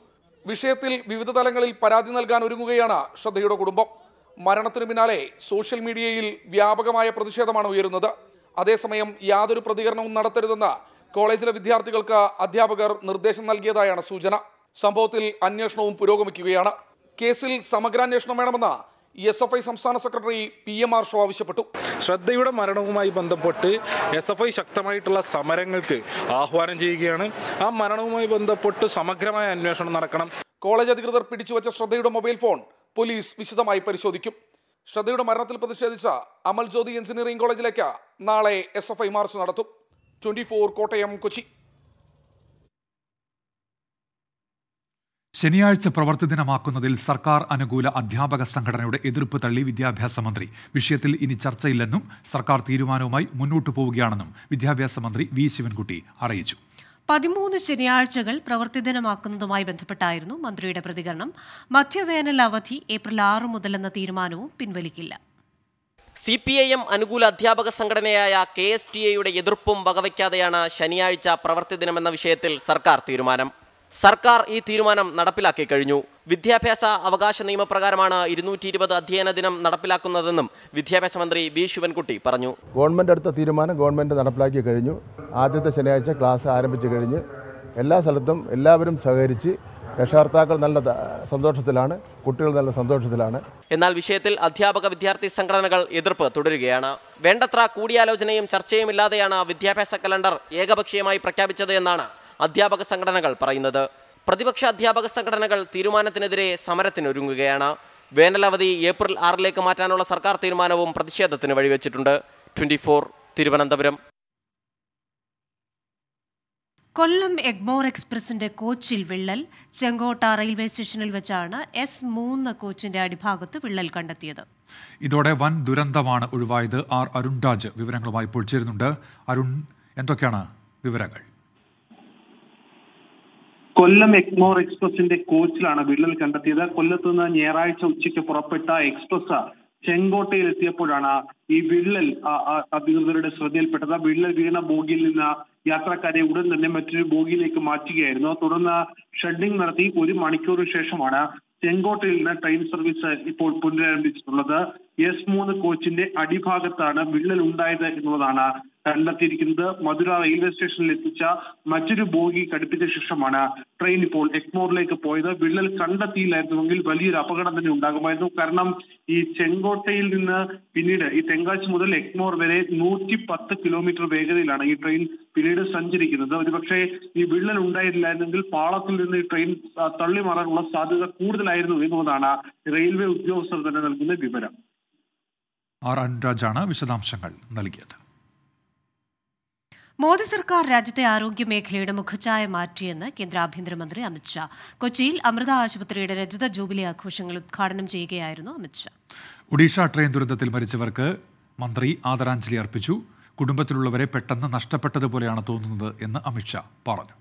വിഷയത്തിൽ വിവിധ തലങ്ങളിൽ പരാതി നൽകാൻ ഒരുങ്ങുകയാണ് ശ്രദ്ധയുടെ കുടുംബം മരണത്തിനു പിന്നാലെ സോഷ്യൽ മീഡിയയിൽ വ്യാപകമായ പ്രതിഷേധമാണ് ഉയരുന്നത് അതേസമയം യാതൊരു പ്രതികരണവും നടത്തരുതെന്ന് കോളേജിലെ വിദ്യാർത്ഥികൾക്ക് അധ്യാപകർ നിർദ്ദേശം നൽകിയതായാണ് സൂചന സംഭവത്തിൽ അന്വേഷണവും പുരോഗമിക്കുകയാണ് കേസിൽ സമഗ്രാന്വേഷണം വേണമെന്ന എസ് എഫ് ഐ സംസ്ഥാന secretary P M Arsho ആവശ്യപ്പെട്ടു ശ്രദ്ധയുടെ മരണവുമായി ബന്ധപ്പെട്ട് എസ് എഫ് ഐ ശക്തമായിട്ടുള്ള സമരങ്ങൾക്ക് ആഹ്വാനം ചെയ്യുകയാണ് ആ മരണവുമായി ബന്ധപ്പെട്ട് സമഗ്രമായ അന്വേഷണം നടക്കണം കോളേജ് അധികൃതർ പിടിച്ചുവച്ച ശ്രദ്ധയുടെ മൊബൈൽ ഫോൺ പോലീസ് വിശദമായി പരിശോധിക്കും ശ്രദ്ധയുടെ മരണത്തിൽ പ്രതിഷേധിച്ച അമൽ ജ്യോതി എഞ്ചിനീയറിംഗ് കോളേജിലേക്ക് നാളെ എസ് എഫ് ഐ മാർച്ച് നടത്തും ട്വന്റി ഫോർ കോട്ടയം കൊച്ചി ശനിയാഴ്ച ദിനമാക്കുന്നതിൽ സർക്കാർ അനുകൂല അധ്യാപക സംഘടനയുടെ എതിർപ്പ് തള്ളി വിദ്യാഭ്യാസ മന്ത്രി വിഷയത്തിൽ ഇനി ചർച്ചയില്ലെന്നും സർക്കാർ തീരുമാനവുമായി മുന്നോട്ടു പോവുകയാണെന്നും വിദ്യാഭ്യാസ മന്ത്രി വി ശിവൻകുട്ടി അറിയിച്ചു പതിമൂന്ന് ശനിയാഴ്ചകൾ ദിനമാക്കുന്നതുമായി ബന്ധപ്പെട്ടായിരുന്നു മന്ത്രിയുടെ പ്രതികരണം മധ്യവേനൽ അവധി ഏപ്രിൽ ആറ് മുതലെന്ന തീരുമാനവും പിൻവലിക്കില്ല സി പി ഐ എം അനുകൂല അധ്യാപക സംഘടനയായ കെ എസ് ടി എയുടെ എതിർപ്പും വകവയ്ക്കാതെയാണ് ശനിയാഴ്ച പ്രവൃത്തി ദിനമെന്ന വിഷയത്തിൽ സർക്കാർ തീരുമാനം സർക്കാർ ഈ തീരുമാനം നടപ്പിലാക്കി കഴിഞ്ഞു വിദ്യാഭ്യാസ അവകാശ നിയമപ്രകാരമാണ് ഇരുന്നൂറ്റി ഇരുപത് അധ്യയന ദിനം നടപ്പിലാക്കുന്നതെന്നും വിദ്യാഭ്യാസ മന്ത്രി വി ശിവൻകുട്ടി പറഞ്ഞു ഗവൺമെന്റ് എടുത്ത തീരുമാനം ഗവൺമെന്റ് നടപ്പിലാക്കി കഴിഞ്ഞു ആദ്യത്തെ ശനിയാഴ്ച ക്ലാസ് ആരംഭിച്ചു കഴിഞ്ഞു എല്ലാ സ്ഥലത്തും എല്ലാവരും സഹകരിച്ച് രക്ഷകർത്താക്കൾ നല്ല സന്തോഷത്തിലാണ് കുട്ടികൾ നല്ല സന്തോഷത്തിലാണ് എന്നാൽ വിഷയത്തിൽ അധ്യാപക വിദ്യാർത്ഥി സംഘടനകൾ എതിർപ്പ് തുടരുകയാണ് വേണ്ടത്ര കൂടിയാലോചനയും ചർച്ചയും ഇല്ലാതെയാണ് വിദ്യാഭ്യാസ കലണ്ടർ ഏകപക്ഷീയമായി പ്രഖ്യാപിച്ചത് എന്നാണ് അധ്യാപക സംഘടനകൾ പറയുന്നത് പ്രതിപക്ഷ അധ്യാപക സംഘടനകൾ തീരുമാനത്തിനെതിരെ സമരത്തിനൊരുങ്ങുകയാണ് വേനലവധി ഏപ്രിൽ ആറിലേക്ക് മാറ്റാനുള്ള സർക്കാർ തീരുമാനവും പ്രതിഷേധത്തിന് വഴിവെച്ചിട്ടുണ്ട് ട്വന്റി ഫോർ തിരുവനന്തപുരം കൊല്ലം എഗ്മോർ എക്സ്പ്രസിന്റെ കോച്ചിൽ വിള്ളൽ ചെങ്കോട്ട റെയിൽവേ സ്റ്റേഷനിൽ വെച്ചാണ് എസ് മൂന്ന് കോച്ചിന്റെ അടിഭാഗത്ത് വിള്ളൽ കണ്ടെത്തിയത് ഇതോടെ വൻ ദുരന്തമാണ് ഒഴിവായത് ആർ അരുൺ രാജ് വിവരങ്ങളുമായി ഇപ്പോൾ ചേരുന്നുണ്ട് അരുൺ എന്തൊക്കെയാണ് വിവരങ്ങൾ കൊല്ലം എക്മോർ എക്സ്പ്രസിന്റെ കോച്ചിലാണ് വിള്ളൽ കണ്ടെത്തിയത് കൊല്ലത്ത് നിന്ന് ഞായറാഴ്ച ഉച്ചയ്ക്ക് പുറപ്പെട്ട എക്സ്പ്രസ് ചെങ്കോട്ടയിൽ എത്തിയപ്പോഴാണ് ഈ വിള്ളൽ അധികൃതരുടെ ശ്രദ്ധയിൽപ്പെട്ടത് വിള്ളൽ വീണ ബോഗിയിൽ നിന്ന് യാത്രക്കാരെ ഉടൻ തന്നെ മറ്റൊരു ബോഗിയിലേക്ക് മാറ്റുകയായിരുന്നു തുടർന്ന് ഷെഡിംഗ് നടത്തി ഒരു മണിക്കൂർ ശേഷമാണ് ചെങ്കോട്ടയിൽ നിന്ന് ട്രെയിൻ സർവീസ് ഇപ്പോൾ പുനരാരംഭിച്ചിട്ടുള്ളത് എസ് മൂന്ന് കോച്ചിന്റെ അടിഭാഗത്താണ് വിള്ളൽ ഉണ്ടായത് എന്നുള്ളതാണ് കണ്ടെത്തിയിരിക്കുന്നത് മധുര റെയിൽവേ സ്റ്റേഷനിൽ എത്തിച്ച മറ്റൊരു ബോഗി കടുപ്പിച്ച ശേഷമാണ് ട്രെയിൻ ഇപ്പോൾ എക്മോറിലേക്ക് പോയത് വിള്ളൽ കണ്ടെത്തിയില്ലായിരുന്നുവെങ്കിൽ വലിയൊരു അപകടം തന്നെ ഉണ്ടാകുമായിരുന്നു കാരണം ഈ ചെങ്കോട്ടയിൽ നിന്ന് പിന്നീട് ഈ തെങ്കാശി മുതൽ എക്മോർ വരെ നൂറ്റി പത്ത് കിലോമീറ്റർ വേഗതയിലാണ് ഈ ട്രെയിൻ പിന്നീട് സഞ്ചരിക്കുന്നത് ഒരുപക്ഷെ ഈ വിള്ളൽ ഉണ്ടായിരുന്നില്ലായിരുന്നെങ്കിൽ പാളത്തിൽ നിന്ന് ഈ ട്രെയിൻ തള്ളി മാറാനുള്ള സാധ്യത കൂടുതലായിരുന്നു എന്നുള്ളതാണ് റെയിൽവേ ഉദ്യോഗസ്ഥർ തന്നെ നൽകുന്ന വിവരം ആർ അനുരാജാണ് വിശദാംശങ്ങൾ നൽകിയത് മോദി സർക്കാർ രാജ്യത്തെ ആരോഗ്യ മേഖലയുടെ മുഖച്ഛായ മാറ്റിയെന്ന് കേന്ദ്ര ആഭ്യന്തരമന്ത്രി അമിത്ഷാ കൊച്ചിയിൽ അമൃത ആശുപത്രിയുടെ രജത ജൂബിലി ആഘോഷങ്ങൾ ഉദ്ഘാടനം ചെയ്യുകയായിരുന്നു അമിത്ഷാ ഒഡീഷ ട്രെയിൻ ദുരന്തത്തിൽ മരിച്ചവർക്ക് മന്ത്രി ആദരാഞ്ജലി അർപ്പിച്ചു കുടുംബത്തിലുള്ളവരെ പെട്ടെന്ന് നഷ്ടപ്പെട്ടതുപോലെയാണ് തോന്നുന്നത് എന്ന് അമിത്ഷാ പറഞ്ഞു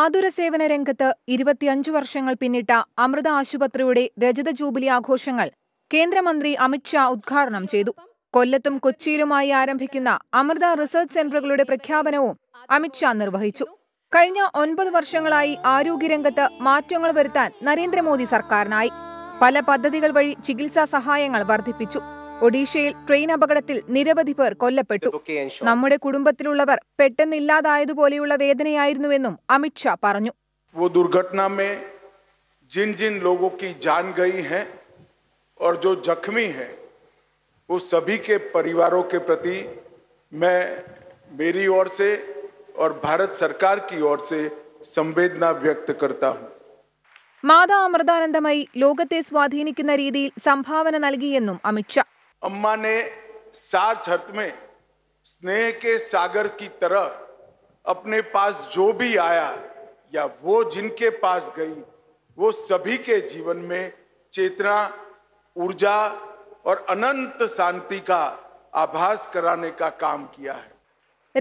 ആതുര സേവന രംഗത്ത് ഇരുപത്തിയഞ്ചു വർഷങ്ങൾ പിന്നിട്ട അമൃത ആശുപത്രിയുടെ രജത ജൂബിലി ആഘോഷങ്ങൾ കേന്ദ്രമന്ത്രി അമിത്ഷാ ഉദ്ഘാടനം ചെയ്തു കൊല്ലത്തും കൊച്ചിയിലുമായി ആരംഭിക്കുന്ന അമൃത റിസർച്ച് സെന്ററുകളുടെ പ്രഖ്യാപനവും അമിത്ഷാ നിർവഹിച്ചു കഴിഞ്ഞ ഒൻപത് വർഷങ്ങളായി ആരോഗ്യരംഗത്ത് മാറ്റങ്ങൾ വരുത്താൻ നരേന്ദ്രമോദി സർക്കാരിനായി പല പദ്ധതികൾ വഴി ചികിത്സാ സഹായങ്ങൾ വർദ്ധിപ്പിച്ചു ഒഡീഷയിൽ ട്രെയിൻ അപകടത്തിൽ നിരവധി പേർ കൊല്ലപ്പെട്ടു നമ്മുടെ കുടുംബത്തിലുള്ളവർ പെട്ടെന്നില്ലാതായതുപോലെയുള്ള വേദനയായിരുന്നുവെന്നും അമിത്ഷാ പറഞ്ഞു जिन जिन लोगों की जान गई है और जो जख्मी वो सभी के परिवारों के प्रति मैं मेरी ओर से और भारत सरकार की ओर से संवेदना व्यक्त करता हूँ മാതാ അമൃതാനന്ദമയി ലോകത്തെ സ്വാധീനിക്കുന്ന രീതിയിൽ സംഭാവന നൽകിയെന്നും അമിത്ഷാ അമ്മാനെ സാർച്ച് അർത്ഥ സാഗർ കി തരഹ अपने पास जो भी आया या वो जिनके पास गई वो सभी के जीवन में चेतना ऊर्जा और अनंत शांति का आभास कराने का काम किया है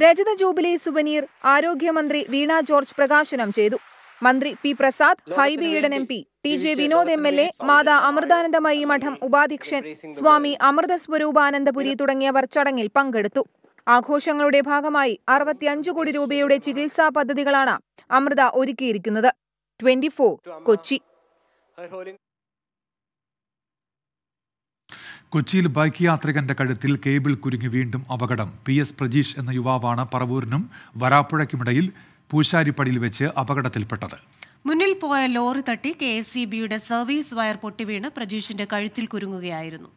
രജത ജൂബിലി സുവനീർ ആരോഗ്യമന്ത്രി വീണ ജോർജ് പ്രകാശനം ചെയ്തു മന്ത്രി P Prasad Hibi Eden M P T J Vinod M L A Mata Amritanandamayi Math ഉപാധ്യക്ഷൻ സ്വാമി അമൃതസ്വരൂപാനന്ദപുരി തുടങ്ങിയവർ ചടങ്ങിൽ പങ്കെടുത്തു ആഘോഷങ്ങളുടെ ഭാഗമായി അറുപത്തിയഞ്ച് കോടി രൂപയുടെ ചികിത്സാ പദ്ധതികളാണ് അമൃത ഒരുക്കിയിരിക്കുന്നത് ട്വന്റി കൊച്ചി കൊച്ചിയിൽ ബൈക്ക് യാത്രികന്റെ കഴുത്തിൽ കേബിൾ കുരുങ്ങി വീണ്ടും അപകടം പി എസ് പ്രജീഷ് എന്ന യുവാവാണ് പറവൂരിനും വരാപ്പുഴയ്ക്കുമിടയിൽ പൂശാരിപ്പടിയിൽ വെച്ച് അപകടത്തിൽപ്പെട്ടത് മുന്നിൽ പോയ ലോറി തട്ടി കെ എസ് സി ബിയുടെ സർവീസ് വയർ പൊട്ടിവീണ് പ്രജീഷിന്റെ കഴുത്തിൽ കുരുങ്ങുകയായിരുന്നു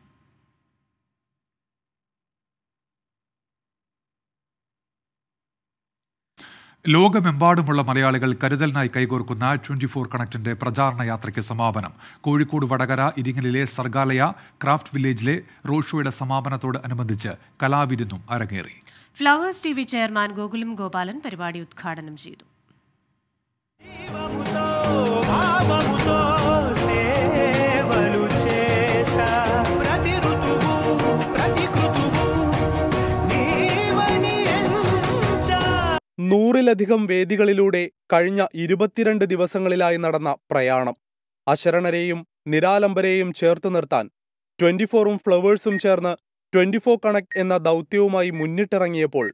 ലോകമെമ്പാടുമുള്ള മലയാളികൾ കരുതലിനായി കൈകോർക്കുന്ന ട്വന്റി ഫോർ കണക്റ്റിന്റെ പ്രചാരണ യാത്രയ്ക്ക് സമാപനം കോഴിക്കോട് വടകര ഇരിങ്ങലിലെ സർഗാലയ ക്രാഫ്റ്റ് വില്ലേജിലെ റോഡ് ഷോയുടെ സമാപനത്തോട് അനുബന്ധിച്ച് കലാവിരുന്നും അരങ്ങേറി Flowers T V chairman Gokulam Gopalan പരിപാടി ഉദ്ഘാടനം ചെയ്തു നൂറിലധികം വേദികളിലൂടെ കഴിഞ്ഞ ഇരുപത്തിരണ്ട് ദിവസങ്ങളിലായി നടന്ന പ്രയാണം അശരണരെയും നിരാലംബരെയും ചേർത്ത് നിർത്താൻ ട്വന്റി ഫോറും ഫ്ലവേഴ്സും ചേർന്ന് ട്വന്റി ഫോർ കണക്ട് എന്ന ദൗത്യവുമായി മുന്നിട്ടിറങ്ങിയപ്പോൾ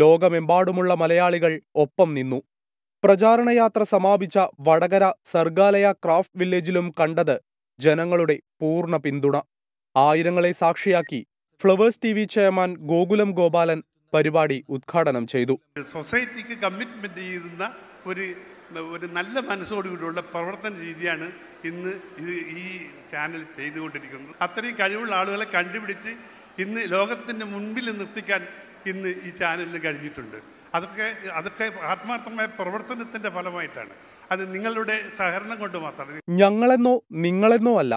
ലോകമെമ്പാടുമുള്ള മലയാളികൾ ഒപ്പം നിന്നു പ്രചാരണയാത്ര സമാപിച്ച വടകര സർഗാലയ ക്രാഫ്റ്റ് വില്ലേജിലും കണ്ടത് ജനങ്ങളുടെ പൂർണ്ണ പിന്തുണ ആയിരങ്ങളെ സാക്ഷിയാക്കി Flowers T V chairman Gokulam Gopalan പരിപാടി ഉദ്ഘാടനം ചെയ്തു സൊസൈറ്റിക്ക് കമ്മിറ്റ്മെന്റ് ചെയ്യുന്ന ഒരു ഒരു നല്ല മനസ്സോടുകൂടിയുള്ള പ്രവർത്തന രീതിയാണ് ഇന്ന് ഇത് ഈ ചാനൽ ചെയ്തുകൊണ്ടിരിക്കുന്നത് അത്രയും കഴിവുള്ള ആളുകളെ കണ്ടുപിടിച്ച് ഇന്ന് ലോകത്തിൻ്റെ മുൻപിൽ നിർത്തിക്കാൻ ഇന്ന് ഈ ചാനലിന് കഴിഞ്ഞിട്ടുണ്ട് അതൊക്കെ അതൊക്കെ ആത്മാർത്ഥമായ പ്രവർത്തനത്തിന്റെ ഫലമായിട്ടാണ് അത് നിങ്ങളുടെ സഹകരണം കൊണ്ട് മാത്രമാണ് ഞങ്ങളെന്നോ നിങ്ങളെന്നോ അല്ല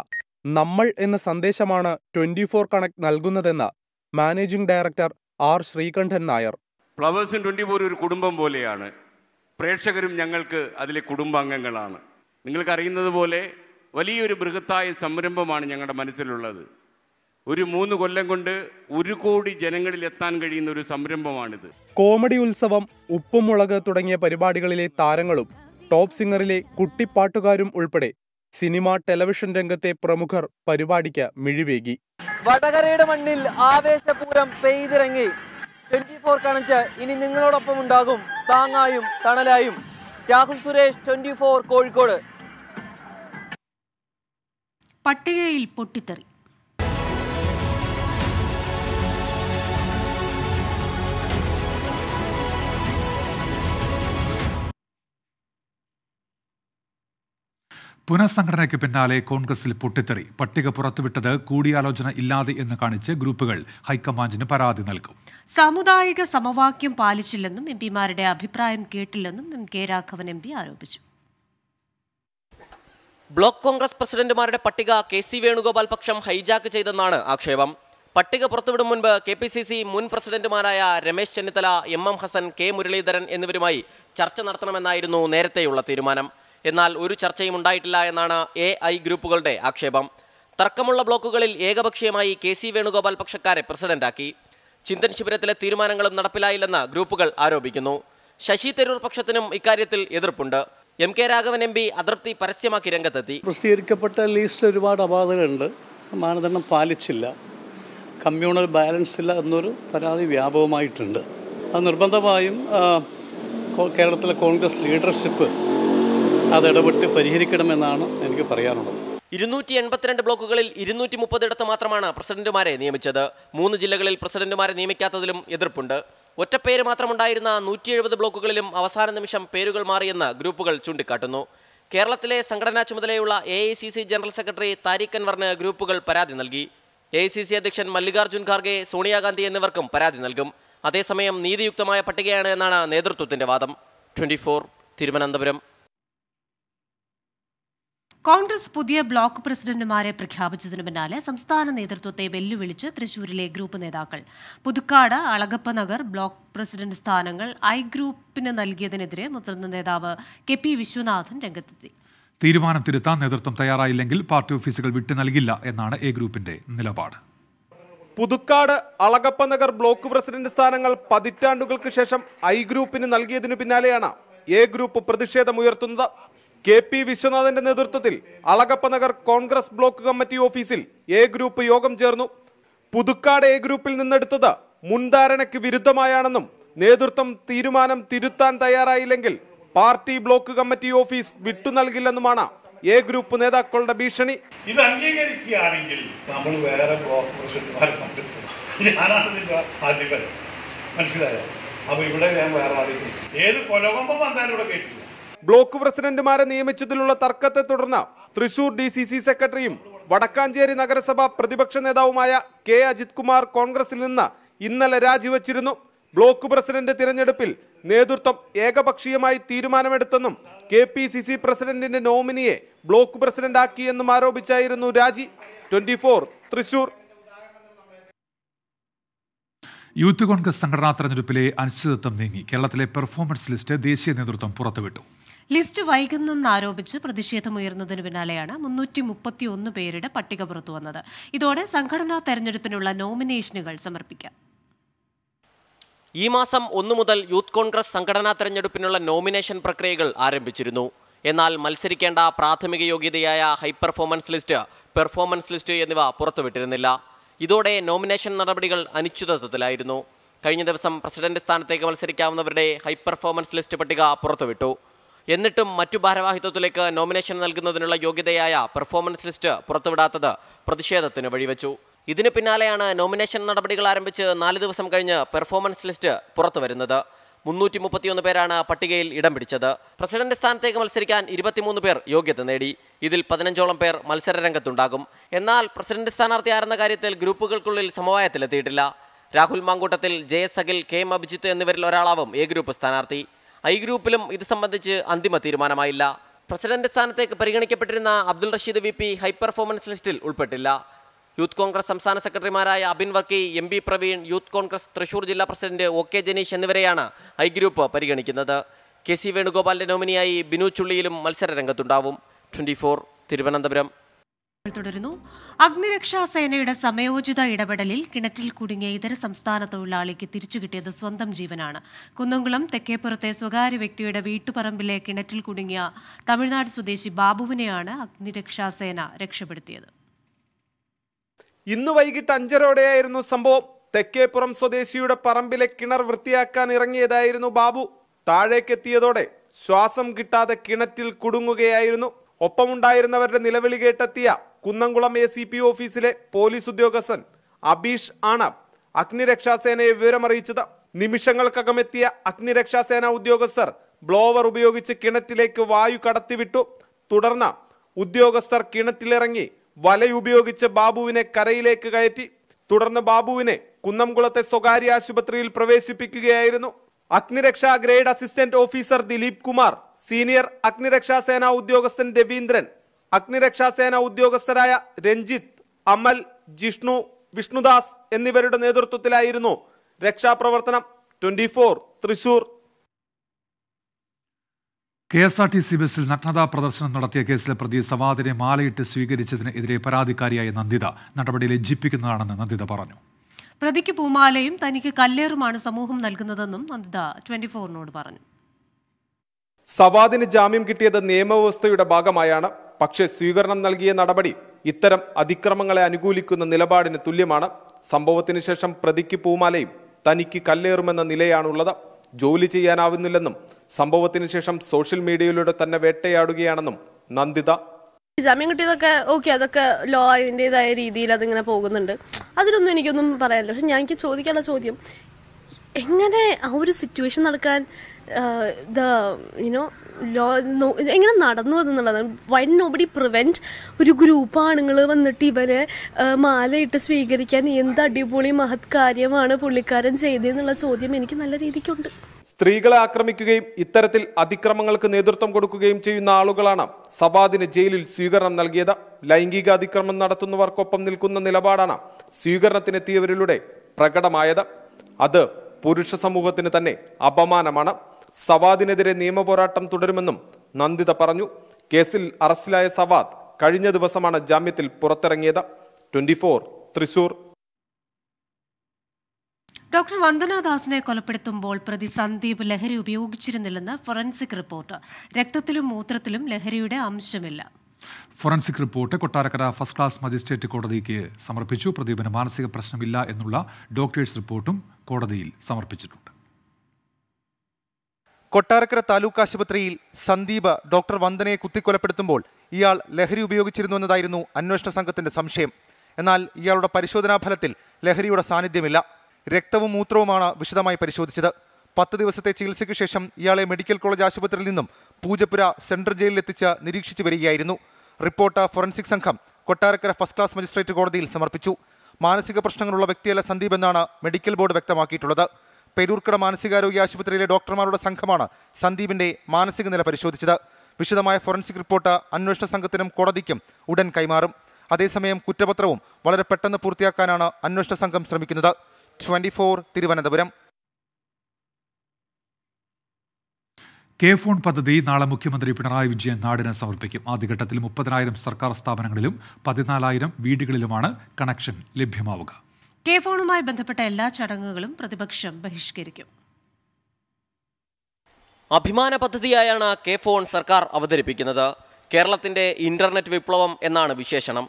നമ്മൾ എന്ന സന്ദേശമാണ് ട്വന്റി ഫോർ കണക്ട് നൽകുന്നതെന്ന് managing director R Sreekandan Nair ഫ്ലവേഴ്സും ട്വൻറ്റി ഫോർ ഒരു കുടുംബം പോലെയാണ് പ്രേക്ഷകരും ഞങ്ങൾക്ക് അതിലെ കുടുംബാംഗങ്ങളാണ് നിങ്ങൾക്കറിയുന്നത് പോലെ വലിയൊരു ബൃഹത്തായ സംരംഭമാണ് ഞങ്ങളുടെ മനസ്സിലുള്ളത് ഒരു മൂന്ന് കൊല്ലം കൊണ്ട് ഒരു കോടി ജനങ്ങളിൽ എത്താൻ കഴിയുന്ന ഒരു സംരംഭമാണിത് കോമഡി ഉത്സവം ഉപ്പുമുളക് തുടങ്ങിയ പരിപാടികളിലെ താരങ്ങളും ടോപ്പ് സിംഗറിലെ കുട്ടിപ്പാട്ടുകാരും ഉൾപ്പെടെ സിനിമ ടെലിവിഷൻ രംഗത്തെ പ്രമുഖർ പരിപാടിക്ക് മിഴിവേകി വടകരയുടെ മണ്ണിൽ ആവേശപൂരം പെയ്തിറങ്ങി ട്വന്റി ഫോർ കണക്ട് ഇനി നിങ്ങളോടൊപ്പം ഉണ്ടാകും താങ്ങായും തണലായും രാഹുൽ സുരേഷ് ട്വന്റി ഫോർ കോഴിക്കോട് പട്ടികയിൽ പൊട്ടിത്തെറി പുനഃസംഘടനയ്ക്ക് പിന്നാലെ കോൺഗ്രസിൽ പൊട്ടിത്തെറി പട്ടിക പുറത്തുവിട്ടത് കൂടിയാലോചന ഇല്ലാതെ എന്ന് കാണിച്ച് ഗ്രൂപ്പുകൾ ഹൈക്കമാൻഡിന് പരാതി നൽകും സാമുദായിക സമവാക്യം പാലിച്ചില്ലെന്നും എം പിമാരുടെ അഭിപ്രായം കേട്ടില്ലെന്നും M K Raghavan M P ആരോപിച്ചു ബ്ലോക്ക് കോൺഗ്രസ് പ്രസിഡന്റുമാരുടെ പട്ടിക കെ സി വേണുഗോപാൽ പക്ഷം ഹൈജാക്ക് ചെയ്തെന്നാണ് ആക്ഷേപം പട്ടിക പുറത്തുവിടും മുൻപ് കെ പി സി സി മുൻ പ്രസിഡന്റുമാരായ Ramesh Chennithala M M Hassan K Muraleedharan എന്നിവരുമായി ചർച്ച നടത്തണമെന്നായിരുന്നു നേരത്തെയുള്ള തീരുമാനം എന്നാൽ ഒരു ചർച്ചയും ഉണ്ടായിട്ടില്ല എന്നാണ് എ ഐ ഗ്രൂപ്പുകളുടെ ആക്ഷേപം തർക്കമുള്ള ബ്ലോക്കുകളിൽ ഏകപക്ഷീയമായി കെ സി വേണുഗോപാൽ പക്ഷക്കാരെ പ്രസിഡന്റാക്കി ചിന്തൻ ശിബിരത്തിലെ തീരുമാനങ്ങളും നടപ്പിലായില്ലെന്ന് ഗ്രൂപ്പുകൾ ആരോപിക്കുന്നു ശശി തരൂർ പക്ഷത്തിനും ഇക്കാര്യത്തിൽ എതിർപ്പുണ്ട് M K Raghavan M P അതൃപ്തി പരസ്യമാക്കി രംഗത്തെത്തി പ്രസിദ്ധീകരിക്കപ്പെട്ട ലിസ്റ്റിൽ ഒരുപാട് അപാകതകളുണ്ട് മാനദണ്ഡം പാലിച്ചില്ല കമ്മ്യൂണൽ ബാലൻസ് ഇല്ല എന്നൊരു പരാതി വ്യാപകമായിട്ടുണ്ട് അത് നിർബന്ധമായും കേരളത്തിലെ കോൺഗ്രസ് ലീഡർഷിപ്പ് അത് ഇടപെട്ട് പരിഹരിക്കണമെന്നാണ് എനിക്ക് പറയാനുള്ളത് ഇരുന്നൂറ്റി എൺപത്തിരണ്ട് ബ്ലോക്കുകളിൽ ഇരുന്നൂറ്റി മുപ്പതിടത്ത് മാത്രമാണ് പ്രസിഡന്റുമാരെ നിയമിച്ചത് മൂന്ന് ജില്ലകളിൽ പ്രസിഡന്റുമാരെ നിയമിക്കാത്തതിലും എതിർപ്പുണ്ട് ഒറ്റപ്പേര് മാത്രമുണ്ടായിരുന്ന നൂറ്റി എഴുപത് ബ്ലോക്കുകളിലും അവസാന നിമിഷം പേരുകൾ മാറിയെന്ന് ഗ്രൂപ്പുകൾ ചൂണ്ടിക്കാട്ടുന്നു കേരളത്തിലെ സംഘടനാ ചുമതലയുള്ള A I C C general secretary Tariq അൻവറിന് ഗ്രൂപ്പുകൾ പരാതി നൽകി എ ഐ സി സി അധ്യക്ഷൻ മല്ലികാർജ്ജുൻ ഖാർഗെ സോണിയാഗാന്ധി എന്നിവർക്കും പരാതി നൽകും അതേസമയം നീതിയുക്തമായ പട്ടികയാണ് എന്നാണ് നേതൃത്വത്തിന്റെ വാദം ട്വന്റി തിരുവനന്തപുരം കോൺഗ്രസ് പുതിയ ബ്ലോക്ക് പ്രസിഡന്റുമാരെ പ്രഖ്യാപിച്ചതിന് പിന്നാലെ സംസ്ഥാന നേതൃത്വത്തെ വെല്ലുവിളിച്ച് തൃശൂരിലെ ഗ്രൂപ്പ് നേതാക്കൾ പുതുക്കാട് അളഗപ്പ ബ്ലോക്ക് പ്രസിഡന്റ് സ്ഥാനങ്ങൾ ഐ ഗ്രൂപ്പിന് നൽകിയതിനെതിരെ മുതിർന്ന നേതാവ് കെ പി വിശ്വനാഥൻ രംഗത്തെത്തി തീരുമാനം തിരുത്താൻ നേതൃത്വം തയ്യാറായില്ലെങ്കിൽ പാർട്ടി ഓഫീസുകൾ വിട്ടു നൽകില്ല എന്നാണ് എ ഗ്രൂപ്പിന്റെ നിലപാട് പുതുക്കാട് അളകപ്പനഗർ ബ്ലോക്ക് പ്രസിഡന്റ് സ്ഥാനങ്ങൾ പതിറ്റാണ്ടുകൾക്ക് ശേഷം ഐ ഗ്രൂപ്പിന് നൽകിയതിനു പിന്നാലെയാണ് എ ഗ്രൂപ്പ് പ്രതിഷേധമുയർത്തുന്നത് കെ പി വിശ്വനാഥന്റെ നേതൃത്വത്തിൽ അളകപ്പ നഗർ കോൺഗ്രസ് ബ്ലോക്ക് കമ്മിറ്റി ഓഫീസിൽ എ ഗ്രൂപ്പ് യോഗം ചേർന്നു പുതുക്കാട് എ ഗ്രൂപ്പിൽ നിന്നെടുത്തത് മുൻധാരണയ്ക്ക് വിരുദ്ധമായാണെന്നും നേതൃത്വം തീരുമാനം തിരുത്താൻ തയ്യാറായില്ലെങ്കിൽ പാർട്ടി ബ്ലോക്ക് കമ്മിറ്റി ഓഫീസ് വിട്ടു നൽകില്ലെന്നുമാണ് എ ഗ്രൂപ്പ് നേതാക്കളുടെ ഭീഷണി ഇത് അംഗീകരിക്കുകയാണെങ്കിൽ നമ്മൾ വേറെ ബ്ലോക്ക് മനസ്സിലായോ അപ്പൊ ഇവിടെ ഞാൻ വേറെ ആളെ ഏത് കൊലകൊമ്പം വന്നാലും ഇവിടെ കയറ്റില്ല ബ്ലോക്ക് പ്രസിഡന്റുമാരെ നിയമിച്ചതിലുള്ള തർക്കത്തെ തുടർന്ന് തൃശൂർ ഡി സി സി സെക്രട്ടറിയും വടക്കാഞ്ചേരി നഗരസഭ പ്രതിപക്ഷ നേതാവുമായ കെ അജിത് കുമാർ കോൺഗ്രസിൽ നിന്ന് ഇന്നലെ രാജിവച്ചിരുന്നു ബ്ലോക്ക് പ്രസിഡന്റ് തിരഞ്ഞെടുപ്പിൽ നേതൃത്വം ഏകപക്ഷീയമായി തീരുമാനമെടുത്തെന്നും കെ പി സി സി പ്രസിഡന്റിന്റെ നോമിനിയെ ബ്ലോക്ക് പ്രസിഡന്റ് ആക്കിയെന്നും ആരോപിച്ചായിരുന്നു രാജി twenty four Thrissur youth Congress സംഘടനാ തെരഞ്ഞെടുപ്പിലെ അനിശ്ചിതത്വം നീങ്ങി കേരളത്തിലെ പെർഫോമൻസ് ലിസ്റ്റ് ദേശീയ നേതൃത്വം പുറത്തുവിട്ടു ലിസ്റ്റ് ആരോപിച്ച് പ്രതിഷേധമുയർന്നതിന് പിന്നാലെയാണ് മുന്നൂറ്റി മുപ്പത്തി ഒന്ന് പേരുടെ പട്ടിക പുറത്തുവന്നത് ഇതോടെ സംഘടനാ തെരഞ്ഞെടുപ്പിനുള്ള നോമിനേഷനുകൾ സമർപ്പിക്കാം ഈ മാസം ഒന്നു മുതൽ യൂത്ത് കോൺഗ്രസ് സംഘടനാ തെരഞ്ഞെടുപ്പിനുള്ള നോമിനേഷൻ പ്രക്രിയകൾ ആരംഭിച്ചിരുന്നു എന്നാൽ മത്സരിക്കേണ്ട പ്രാഥമിക യോഗ്യതയായ high performance list performance list എന്നിവ പുറത്തുവിട്ടിരുന്നില്ല ഇതോടെ നോമിനേഷൻ നടപടികൾ അനിശ്ചിതത്വത്തിലായിരുന്നു കഴിഞ്ഞ ദിവസം പ്രസിഡന്റ് സ്ഥാനത്തേക്ക് മത്സരിക്കാവുന്നവരുടെ ഹൈ പെർഫോമൻസ് ലിസ്റ്റ് പട്ടിക പുറത്തുവിട്ടു എന്നിട്ടും മറ്റു ഭാരവാഹിത്വത്തിലേക്ക് നോമിനേഷൻ നൽകുന്നതിനുള്ള യോഗ്യതയായ പെർഫോമൻസ് ലിസ്റ്റ് പുറത്തുവിടാത്തത് പ്രതിഷേധത്തിന് വഴിവെച്ചു ഇതിന് പിന്നാലെയാണ് നോമിനേഷൻ നടപടികൾ ആരംഭിച്ച് നാല് ദിവസം കഴിഞ്ഞ് പെർഫോമൻസ് ലിസ്റ്റ് പുറത്തുവരുന്നത് മുന്നൂറ്റി മുപ്പത്തിയൊന്ന് പേരാണ് പട്ടികയിൽ ഇടം പിടിച്ചത് പ്രസിഡന്റ് സ്ഥാനത്തേക്ക് മത്സരിക്കാൻ ഇരുപത്തിമൂന്ന് പേർ യോഗ്യത നേടി ഇതിൽ പതിനഞ്ചോളം പേർ മത്സര രംഗത്തുണ്ടാകും എന്നാൽ പ്രസിഡന്റ് സ്ഥാനാർത്ഥി ആരെന്ന കാര്യത്തിൽ ഗ്രൂപ്പുകൾക്കുള്ളിൽ സമവായത്തിലെത്തിയിട്ടില്ല Rahul Mamkootathil J S Akhil K M Abhijith എന്നിവരിൽ ഒരാളാവും എ ഗ്രൂപ്പ് സ്ഥാനാർത്ഥി ഐ ഗ്രൂപ്പിലും ഇത് സംബന്ധിച്ച് അന്തിമ തീരുമാനമായില്ല പ്രസിഡന്റ് സ്ഥാനത്തേക്ക് പരിഗണിക്കപ്പെട്ടിരുന്ന Abdul Rasheed V P high performance ലിസ്റ്റിൽ ഉൾപ്പെട്ടില്ല യൂത്ത് കോൺഗ്രസ് സംസ്ഥാന സെക്രട്ടറിമാരായ Abin Varkey M P Praveen youth Congress Thrissur ജില്ലാ പ്രസിഡന്റ് ഒ കെ ജനീഷ് എന്നിവരെയാണ് ഐ ഗ്രൂപ്പ് പരിഗണിക്കുന്നത് കെ സി വേണുഗോപാലിന്റെ നോമിനിയായി ബിനു ചുള്ളിയിലും മത്സര രംഗത്തുണ്ടാവും ട്വന്റി തിരുവനന്തപുരം തുടരുന്നു അഗ്നിരക്ഷാ സേനയുടെ സമയോചിത ഇടപെടലിൽ കിണറ്റിൽ കുടുങ്ങിയ ഇതര സംസ്ഥാന തൊഴിലാളിക്ക് തിരിച്ചു കിട്ടിയത് സ്വന്തം ജീവനാണ് കുന്നംകുളം തെക്കേപ്പുറത്തെ സ്വകാര്യ വ്യക്തിയുടെ വീട്ടുപറമ്പിലെ കിണറ്റിൽ കുടുങ്ങിയ തമിഴ്നാട് സ്വദേശി ബാബുവിനെയാണ് അഗ്നിരക്ഷാ സേന രക്ഷപ്പെടുത്തിയത് ഇന്ന് വൈകിട്ട് അഞ്ചരോടെയായിരുന്നു സംഭവം തെക്കേപ്പുറം സ്വദേശിയുടെ പറമ്പിലെ കിണർ വൃത്തിയാക്കാൻ ഇറങ്ങിയതായിരുന്നു ബാബു താഴേക്കെത്തിയതോടെ ശ്വാസം കിട്ടാതെ കിണറ്റിൽ കുടുങ്ങുകയായിരുന്നു ഒപ്പമുണ്ടായിരുന്നവരുടെ നിലവിളി കേട്ടെത്തിയ കുന്നംകുളം എ സി പി ഓഫീസിലെ പോലീസ് ഉദ്യോഗസ്ഥൻ അബീഷ് ആണ് അഗ്നിരക്ഷാസേനയെ വിവരമറിയിച്ചത് നിമിഷങ്ങൾക്കകം എത്തിയ അഗ്നിരക്ഷാസേന ഉദ്യോഗസ്ഥർ ബ്ലോവർ ഉപയോഗിച്ച് കിണറ്റിലേക്ക് വായു കടത്തിവിട്ടു തുടർന്ന് ഉദ്യോഗസ്ഥർ കിണറ്റിലിറങ്ങി വലയുപയോഗിച്ച് ബാബുവിനെ കരയിലേക്ക് കയറ്റി തുടർന്ന് ബാബുവിനെ കുന്നംകുളത്തെ സ്വകാര്യ ആശുപത്രിയിൽ പ്രവേശിപ്പിക്കുകയായിരുന്നു അഗ്നിരക്ഷാ grade assistant officer Dileep Kumar senior അഗ്നിരക്ഷാ ഉദ്യോഗസ്ഥൻ രവീന്ദ്രൻ അഗ്നിരക്ഷാസേന ഉദ്യോഗസ്ഥരായ രഞ്ജിത്ത് അമൽ ജിഷ്ണു വിഷ്ണുദാസ് എന്നിവരുടെ നേതൃത്വത്തിലായിരുന്നു രക്ഷാപ്രവർത്തനം twenty four Thrissur K S R T C ബസിൽ നഗ്നതാ പ്രദർശനം നടത്തിയ കേസിലെ പ്രതി സവാദിനെ മാലയിട്ട് സ്വീകരിച്ചതിനെതിരെ പരാതിക്കാരിയായ നന്ദിത നടപടി ലജ്ജിപ്പിക്കുന്നതാണെന്ന് നന്ദിത പറഞ്ഞു പ്രതിക്ക് പൂമാലയും തനിക്ക് കല്ലേറുമാണ് സമൂഹം നൽകുന്നതെന്നും നന്ദിത ട്വന്റി ഫോറിനോട് പറഞ്ഞു സവാദിന് ജാമ്യം കിട്ടിയത് നിയമവ്യവസ്ഥയുടെ ഭാഗമായാണ് പക്ഷേ സ്വീകരണം നൽകിയ നടപടി ഇത്തരം അതിക്രമങ്ങളെ അനുകൂലിക്കുന്ന നിലപാടിന് തുല്യമാണ് സംഭവത്തിന് ശേഷം പ്രതിക്ക് പൂമാലയും തനിക്ക് കല്ലേറുമെന്ന നിലയാണുള്ളത് ജോലി ചെയ്യാനാവുന്നില്ലെന്നും സംഭവത്തിന് ശേഷം സോഷ്യൽ മീഡിയയിലൂടെ തന്നെ വേട്ടയാടുകയാണെന്നും നന്ദിത ജാമ്യം കിട്ടിയതൊക്കെ ഓക്കെ അതൊക്കെ ലോ അതിൻ്റെതായ രീതിയിൽ അതിങ്ങനെ പോകുന്നുണ്ട് അതിനൊന്നും എനിക്കൊന്നും പറയാനില്ല പക്ഷെ ഞാൻ എനിക്ക് ചോദിക്കാനുള്ള ചോദ്യം എങ്ങനെ ആ ഒരു സിറ്റുവേഷൻ നടക്കാൻ ദ യുനോ എങ്ങനെ നടന്നു എന്നുള്ളതാണ് വൈ നോബഡി പ്രിവെൻറ്റ് ഒരു ഗ്രൂപ്പ് ആണുങ്ങൾ വന്നിട്ട് ഇവരെ മാലയിട്ട് സ്വീകരിക്കാൻ എന്ത് അടിപൊളി മഹത് കാര്യമാണ് പുള്ളിക്കാരൻ ചെയ്തതെന്നുള്ള ചോദ്യം എനിക്ക് നല്ല രീതിക്കുണ്ട് സ്ത്രീകളെ ആക്രമിക്കുകയും ഇത്തരത്തിൽ അതിക്രമങ്ങൾക്ക് നേതൃത്വം കൊടുക്കുകയും ചെയ്യുന്ന ആളുകളാണ് സവാദിന് ജയിലിൽ സ്വീകരണം നൽകിയത് ലൈംഗിക അതിക്രമം നടത്തുന്നവർക്കൊപ്പം നിൽക്കുന്ന നിലപാടാണ് സ്വീകരണത്തിനെത്തിയവരിലൂടെ പ്രകടമായത് അത് പുരുഷ സമൂഹത്തിന് തന്നെ അപമാനമാണ് സവാദിനെതിരെ നിയമപോരാട്ടം തുടരുമെന്നും നന്ദിത പറഞ്ഞു കേസിൽ അറസ്റ്റിലായ സവാദ് കഴിഞ്ഞ ദിവസമാണ് ജാമ്യത്തിൽ പുറത്തിറങ്ങിയത് ട്വന്റി തൃശൂർ ഡോക്ടർ വന്ദനാദാസിനെ കൊലപ്പെടുത്തുമ്പോൾ പ്രതി സന്ദീപ് ലഹരി ഉപയോഗിച്ചിരുന്നില്ലെന്ന് ഫോറൻസിക് റിപ്പോർട്ട് രക്തത്തിലും മൂത്രത്തിലും ലഹരിയുടെ അംശമില്ല forensic report Kottarakkara first class magistrate കോടതിക്ക് സമർപ്പിച്ചു പ്രദീപിന് മാനസിക പ്രശ്നമില്ല എന്നുള്ള ഡോക്ടേഴ്സ് റിപ്പോർട്ടും കോടതിയിൽ സമർപ്പിച്ചിട്ടുണ്ട് കൊട്ടാരക്കര താലൂക്ക് ആശുപത്രിയിൽ സന്ദീപ് ഡോക്ടർ വന്ദനയെ കുത്തിക്കൊലപ്പെടുത്തുമ്പോൾ ഇയാൾ ലഹരി ഉപയോഗിച്ചിരുന്നുവെന്നതായിരുന്നു അന്വേഷണ സംഘത്തിന്റെ സംശയം എന്നാൽ ഇയാളുടെ പരിശോധനാ ഫലത്തിൽ ലഹരിയുടെ സാന്നിധ്യമില്ല രക്തവും മൂത്രവുമാണ് വിശദമായി പരിശോധിച്ചത് പത്ത് ദിവസത്തെ ചികിത്സയ്ക്ക് ശേഷം ഇയാളെ മെഡിക്കൽ കോളേജ് ആശുപത്രിയിൽ നിന്നും പൂജപ്പുര സെൻട്രൽ ജയിലിലെത്തിച്ച് നിരീക്ഷിച്ചു വരികയായിരുന്നു റിപ്പോർട്ട് ഫോറൻസിക് സംഘം കൊട്ടാരക്കര ഫസ്റ്റ് ക്ലാസ് മജിസ്ട്രേറ്റ് കോടതിയിൽ സമർപ്പിച്ചു മാനസിക പ്രശ്നങ്ങളുള്ള വ്യക്തിയല്ല സന്ദീപ് എന്നാണ് മെഡിക്കൽ ബോർഡ് വ്യക്തമാക്കിയിട്ടുള്ളത് പേരൂർക്കട മാനസികാരോഗ്യ ആശുപത്രിയിലെ ഡോക്ടർമാരുടെ സംഘമാണ് സന്ദീപിന്റെ മാനസിക നില പരിശോധിച്ചത് വിശദമായ ഫോറൻസിക് റിപ്പോർട്ട് അന്വേഷണ സംഘത്തിനും കോടതിക്കും ഉടൻ കൈമാറും അതേസമയം കുറ്റപത്രവും വളരെ പെട്ടെന്ന് പൂർത്തിയാക്കാനാണ് അന്വേഷണ സംഘം ശ്രമിക്കുന്നത് ട്വന്റി തിരുവനന്തപുരം കെ ഫോൺ പദ്ധതി നാളെ മുഖ്യമന്ത്രി പിണറായി വിജയൻ നാടിന് സമർപ്പിക്കും ആദ്യഘട്ടത്തിൽ മുപ്പതിനായിരം സർക്കാർ സ്ഥാപനങ്ങളിലും പതിനാലായിരം വീടുകളിലുമാണ് കണക്ഷൻ ലഭ്യമാവുക കെ ഫോണുമായി ബന്ധപ്പെട്ട എല്ലാ ചടങ്ങുകളും പ്രതിപക്ഷം ബഹിഷ്കരിക്കും അഭിമാന പദ്ധതിയായാണ് കെ ഫോൺ സർക്കാർ അവതരിപ്പിക്കുന്നത് കേരളത്തിന്റെ ഇന്റർനെറ്റ് വിപ്ലവം എന്നാണ് വിശേഷണം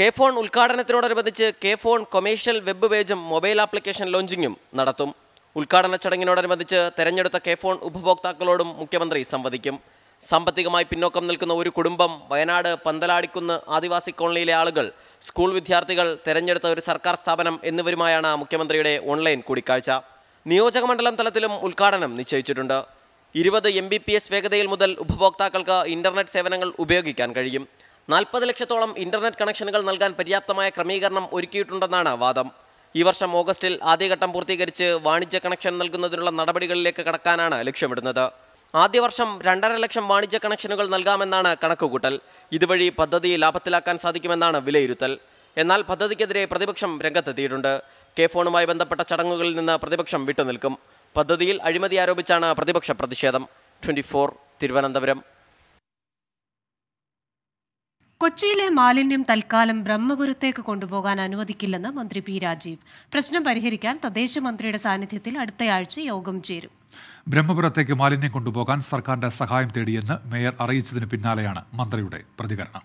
കെ ഫോൺ ഉദ്ഘാടനത്തിനോടനുബന്ധിച്ച് കെ ഫോൺ കൊമേഴ്ഷ്യൽ വെബ് പേജും മൊബൈൽ ആപ്ലിക്കേഷൻ ലോഞ്ചിങ്ങും നടത്തും ഉദ്ഘാടന ചടങ്ങിനോടനുബന്ധിച്ച് തെരഞ്ഞെടുത്ത കെ ഫോൺ ഉപഭോക്താക്കളോടും മുഖ്യമന്ത്രി സംവദിക്കും സാമ്പത്തികമായി പിന്നോക്കം നിൽക്കുന്ന ഒരു കുടുംബം വയനാട് പന്തലാടിക്കുന്ന് ആദിവാസി കോളനിയിലെ ആളുകൾ സ്കൂൾ വിദ്യാർത്ഥികൾ തെരഞ്ഞെടുത്ത ഒരു സർക്കാർ സ്ഥാപനം എന്നിവരുമായാണ് മുഖ്യമന്ത്രിയുടെ ഓൺലൈൻ കൂടിക്കാഴ്ച നിയോജകമണ്ഡലം തലത്തിലും ഉദ്ഘാടനം നിശ്ചയിച്ചിട്ടുണ്ട് ഇരുപത് എം ബി പി എസ് വേഗതയിൽ മുതൽ ഉപഭോക്താക്കൾക്ക് ഇന്റർനെറ്റ് സേവനങ്ങൾ ഉപയോഗിക്കാൻ കഴിയും നാൽപ്പത് ലക്ഷത്തോളം ഇന്റർനെറ്റ് കണക്ഷനുകൾ നൽകാൻ പര്യാപ്തമായ ക്രമീകരണം ഒരുക്കിയിട്ടുണ്ടെന്നാണ് വാദം ഈ വർഷം ഓഗസ്റ്റിൽ ആദ്യഘട്ടം പൂർത്തീകരിച്ച് വാണിജ്യ കണക്ഷൻ നൽകുന്നതിനുള്ള നടപടികളിലേക്ക് കടക്കാനാണ് ലക്ഷ്യമിടുന്നത് ആദ്യ വർഷം രണ്ടര ലക്ഷം വാണിജ്യ കണക്ഷനുകൾ നൽകാമെന്നാണ് കണക്കുകൂട്ടൽ ഇതുവഴി പദ്ധതി ലാഭത്തിലാക്കാൻ സാധിക്കുമെന്നാണ് വിലയിരുത്തൽ എന്നാൽ പദ്ധതിക്കെതിരെ പ്രതിപക്ഷം രംഗത്തെത്തിയിട്ടുണ്ട് കെ ഫോണുമായി ബന്ധപ്പെട്ട ചടങ്ങുകളിൽ നിന്ന് പ്രതിപക്ഷം വിട്ടുനിൽക്കും പദ്ധതിയിൽ അഴിമതി ആരോപിച്ചാണ് പ്രതിപക്ഷ പ്രതിഷേധം ട്വൻറ്റി തിരുവനന്തപുരം കൊച്ചിയിലെ മാലിന്യം തൽക്കാലം ബ്രഹ്മപുരത്തേക്ക് കൊണ്ടുപോകാൻ അനുവദിക്കില്ലെന്ന് മന്ത്രി പി രാജീവ് പ്രശ്നം പരിഹരിക്കാൻ തദ്ദേശ മന്ത്രിയുടെ സാന്നിധ്യത്തിൽ അടുത്തയാഴ്ച യോഗം ചേരും ബ്രഹ്മപുരത്തേക്ക് മാലിന്യം കൊണ്ടുപോകാൻ സർക്കാരിന്റെ സഹായം തേടിയെന്ന് മേയർ അറിയിച്ചതിന് പിന്നാലെയാണ് മന്ത്രിയുടെ പ്രതികരണം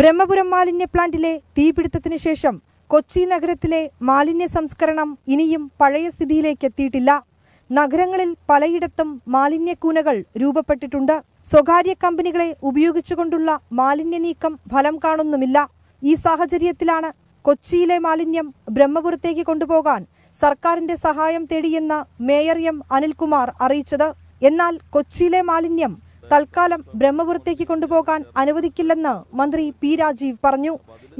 ബ്രഹ്മപുരം മാലിന്യ പ്ലാന്റിലെ തീപിടുത്തത്തിന് ശേഷം കൊച്ചി നഗരത്തിലെ മാലിന്യ സംസ്കരണം ഇനിയും പഴയ സ്ഥിതിയിലേക്ക് എത്തിയിട്ടില്ല നഗരങ്ങളിൽ പലയിടത്തും മാലിന്യക്കൂനകൾ രൂപപ്പെട്ടിട്ടുണ്ട് സ്വകാര്യ കമ്പനികളെ ഉപയോഗിച്ചുകൊണ്ടുള്ള മാലിന്യ നീക്കം ഫലം കാണുന്നുമില്ല ഈ സാഹചര്യത്തിലാണ് കൊച്ചിയിലെ മാലിന്യം ബ്രഹ്മപുരത്തേക്ക് കൊണ്ടുപോകാൻ സർക്കാരിന്റെ സഹായം തേടിയെന്ന് മേയർ എം അനിൽകുമാർ അറിയിച്ചത് എന്നാൽ കൊച്ചിയിലെ മാലിന്യം തൽക്കാലം ബ്രഹ്മപുരത്തേക്ക് കൊണ്ടുപോകാൻ അനുവദിക്കില്ലെന്ന് മന്ത്രി പി രാജീവ് പറഞ്ഞു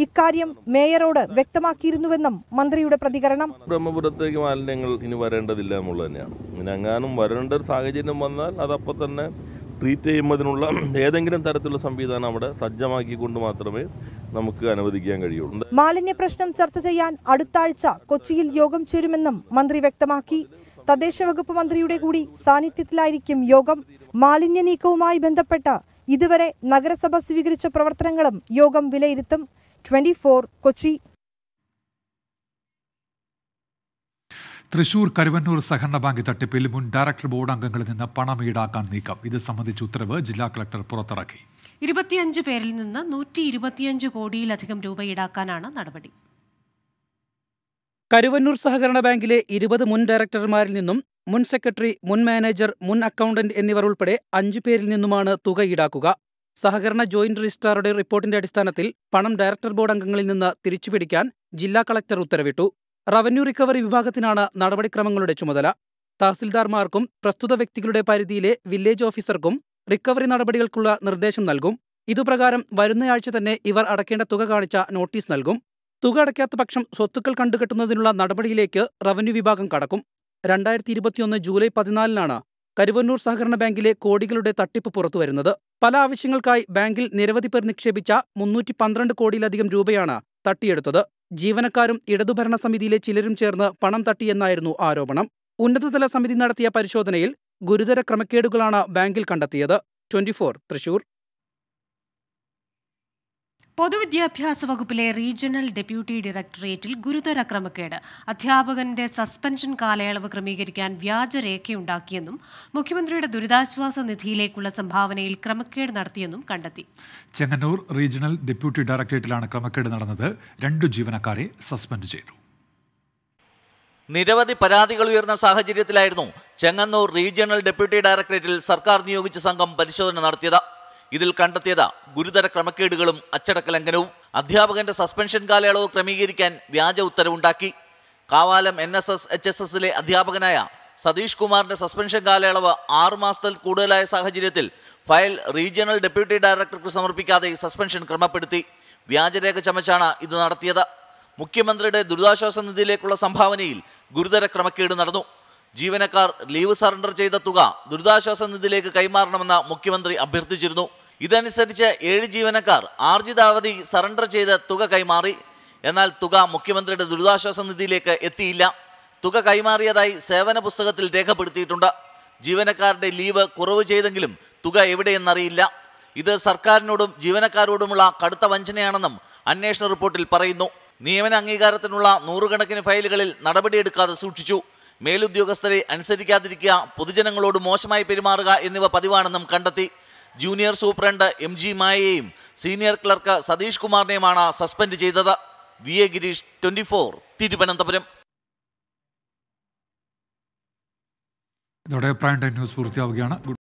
ഇക്കാര്യം മേയറോട് വ്യക്തമാക്കിയിരുന്നുവെന്നും മന്ത്രിയുടെ പ്രതികരണം ബ്രഹ്മപുരത്തേക്ക് മാലിന്യങ്ങൾ ഇനി വരേണ്ടതില്ല എന്നുള്ളത് തന്നെയാണ് ഇനി എങ്ങാനും വരേണ്ട ഒരു സാഹചര്യം വന്നാൽ അതപ്പോൾ തന്നെ ട്രീറ്റ് ചെയ്യുന്നതിനുള്ള ഏതെങ്കിലും തരത്തിലുള്ള സംവിധാനം അവിടെ സജ്ജമാക്കിക്കൊണ്ട് മാത്രമേ നമുക്ക് അനുവദിക്കാൻ കഴിയുള്ളൂ മാലിന്യ പ്രശ്നം ചർച്ച ചെയ്യാൻ അടുത്താഴ്ച കൊച്ചിയിൽ യോഗം ചേരുമെന്നും മന്ത്രി വ്യക്തമാക്കി തദ്ദേശ വകുപ്പ് മന്ത്രിയുടെ കൂടി സാന്നിധ്യത്തിലായിരിക്കും യോഗം മാലിന്യ നീക്കവുമായി ബന്ധപ്പെട്ട ഇതുവരെ നഗരസഭ സ്വീകരിച്ച പ്രവർത്തനങ്ങളും യോഗം വിലയിരുത്തും ട്വന്റി കൊച്ചി തൃശൂർ കരുവന്നൂർ സഹകരണ ബാങ്ക് തട്ടിപ്പിൽ മുൻ ഡയറക്ടർ ബോർഡ് അംഗങ്ങളിൽ നിന്ന് പണം ഈടാക്കാൻ നീക്കം ഇത് സംബന്ധിച്ച ഉത്തരവ് ജില്ലാ കളക്ടർ പുറത്തിറക്കി ഇരുപത്തിയഞ്ച് പേരിൽ നിന്ന് നൂറ്റി ഇരുപത്തിയഞ്ച് കോടിയിലധികം രൂപ ഈടാക്കാനാണ് നടപടി കരുവന്നൂർ സഹകരണ ബാങ്കിലെ ഇരുപത് മുൻ ഡയറക്ടർമാരിൽ നിന്നും മുൻ സെക്രട്ടറി മുൻ മാനേജർ മുൻ അക്കൗണ്ടന്റ് എന്നിവർ ഉൾപ്പെടെ അഞ്ചു പേരിൽ നിന്നുമാണ് തുക ഈടാക്കുക സഹകരണ ജോയിന്റ് രജിസ്ട്രാറുടെ റിപ്പോർട്ടിന്റെ അടിസ്ഥാനത്തിൽ പണം ഡയറക്ടർ ബോർഡ് അംഗങ്ങളിൽ നിന്ന് തിരിച്ചുപിടിക്കാൻ ജില്ലാ കളക്ടർ ഉത്തരവിട്ടു റവന്യൂ റിക്കവറി വിഭാഗത്തിനാണ് നടപടിക്രമങ്ങളുടെ ചുമതല തഹസിൽദാർമാർക്കും പ്രസ്തുത വ്യക്തികളുടെ പരിധിയിലെ വില്ലേജ് ഓഫീസർക്കും റിക്കവറി നടപടികൾക്കുള്ള നിർദ്ദേശം നൽകും ഇതുപ്രകാരം വരുന്നയാഴ്ച തന്നെ ഇവർ അടക്കേണ്ട തുക കാണിച്ച നോട്ടീസ് നൽകും തുക അടയ്ക്കാത്ത പക്ഷം സ്വത്തുക്കൾ കണ്ടുകെട്ടുന്നതിനുള്ള നടപടിയിലേക്ക് റവന്യൂ വിഭാഗം കടക്കും രണ്ടായിരത്തി ഇരുപത്തിയൊന്ന് ജൂലൈ പതിനാലിനാണ് കരുവന്നൂർ സഹകരണ ബാങ്കിലെ കോടികളുടെ തട്ടിപ്പ് പുറത്തുവരുന്നത് പല ആവശ്യങ്ങൾക്കായി ബാങ്കിൽ നിരവധി പേർ നിക്ഷേപിച്ച മുന്നൂറ്റി പന്ത്രണ്ട് കോടിയിലധികം രൂപയാണ് തട്ടിയെടുത്തത് ജീവനക്കാരും ഇടതുഭരണ സമിതിയിലെ ചിലരും ചേർന്ന് പണം തട്ടിയെന്നായിരുന്നു ആരോപണം ഉന്നതതല സമിതി നടത്തിയ പരിശോധനയിൽ ഗുരുതര ക്രമക്കേടുകളാണ് ബാങ്കിൽ കണ്ടെത്തിയത് ട്വന്റി തൃശൂർ പൊതുവിദ്യാഭ്യാസ വകുപ്പിലെ റീജിയണൽ ഡെപ്യൂട്ടി ഡയറക്ടറേറ്റിൽ ഗുരുതര ക്രമക്കേട് അധ്യാപകന്റെ സസ്പെൻഷൻ കാലയളവ് ക്രമീകരിക്കാൻ വ്യാജരേഖയുണ്ടാക്കിയെന്നും മുഖ്യമന്ത്രിയുടെ ദുരിതാശ്വാസ നിധിയിലേക്കുള്ള സംഭാവനയിൽ ക്രമക്കേട് നടത്തിയെന്നും കണ്ടെത്തി ചെങ്ങന്നൂർ റീജിയണൽ ഡെപ്യൂട്ടി ഡയറക്ടറേറ്റിലാണ് ക്രമക്കേട് നടന്നത് രണ്ടു ജീവനക്കാരെ സസ്പെൻഡ് ചെയ്തു നിരവധി പരാതികൾ ഉയർന്ന സാഹചര്യത്തിലായിരുന്നു ചെങ്ങന്നൂർ റീജിയണൽ ഡെപ്യൂട്ടി ഡയറക്ടറേറ്റിൽ സർക്കാർ നിയോഗിച്ച സംഘം പരിശോധന നടത്തിയത് ഇതിൽ കണ്ടെത്തിയത് ഗുരുതര ക്രമക്കേടുകളും അച്ചടക്ക ലംഘനവും അധ്യാപകന്റെ സസ്പെൻഷൻ കാലയളവ് ക്രമീകരിക്കാൻ വ്യാജ ഉത്തരവുണ്ടാക്കി Kavalam N S S H S എസിലെ അധ്യാപകനായ സതീഷ് കുമാറിന്റെ സസ്പെൻഷൻ കാലയളവ് ആറുമാസത്തിൽ കൂടുതലായ സാഹചര്യത്തിൽ ഫയൽ റീജിയണൽ ഡെപ്യൂട്ടി ഡയറക്ടർക്ക് സമർപ്പിക്കാതെ സസ്പെൻഷൻ ക്രമപ്പെടുത്തി വ്യാജരേഖ ചമച്ചാണ് ഇത് നടത്തിയത് മുഖ്യമന്ത്രിയുടെ ദുരിതാശ്വാസ നിധിയിലേക്കുള്ള സംഭാവനയിൽ ഗുരുതര ക്രമക്കേട് നടന്നു ജീവനക്കാർ ലീവ് സറണ്ടർ ചെയ്ത തുക ദുരിതാശ്വാസ നിധിയിലേക്ക് കൈമാറണമെന്ന് മുഖ്യമന്ത്രി അഭ്യർത്ഥിച്ചിരുന്നു ഇതനുസരിച്ച് ഏഴ് ജീവനക്കാർ ആർജിതാവധി സറണ്ടർ ചെയ്ത തുക കൈമാറി എന്നാൽ തുക മുഖ്യമന്ത്രിയുടെ ദുരിതാശ്വാസ നിധിയിലേക്ക് എത്തിയില്ല തുക കൈമാറിയതായി സേവന പുസ്തകത്തിൽ രേഖപ്പെടുത്തിയിട്ടുണ്ട് ജീവനക്കാരുടെ ലീവ് കുറവ് ചെയ്തെങ്കിലും തുക എവിടെയെന്നറിയില്ല ഇത് സർക്കാരിനോടും ജീവനക്കാരോടുമുള്ള കടുത്ത വഞ്ചനയാണെന്നും അന്വേഷണ റിപ്പോർട്ടിൽ പറയുന്നു നിയമന അംഗീകാരത്തിനുള്ള നൂറുകണക്കിന് ഫയലുകളിൽ നടപടിയെടുക്കാതെ സൂക്ഷിച്ചു മേലുദ്യോഗസ്ഥരെ അനുസരിക്കാതിരിക്കുക പൊതുജനങ്ങളോട് മോശമായി പെരുമാറുക എന്നിവ പതിവാണെന്നും കണ്ടെത്തി ജൂനിയർ സൂപ്രണ്ട് എം ജി മായയെയും സീനിയർ ക്ലർക്ക് സതീഷ് കുമാറിനെയുമാണ് സസ്പെൻഡ് ചെയ്തത് V A Gireesh twenty four Thiruvananthapuram ഇതോടെ പ്രൈം ടൈം ന്യൂസ് പൂർത്തിയാവുകയാണ്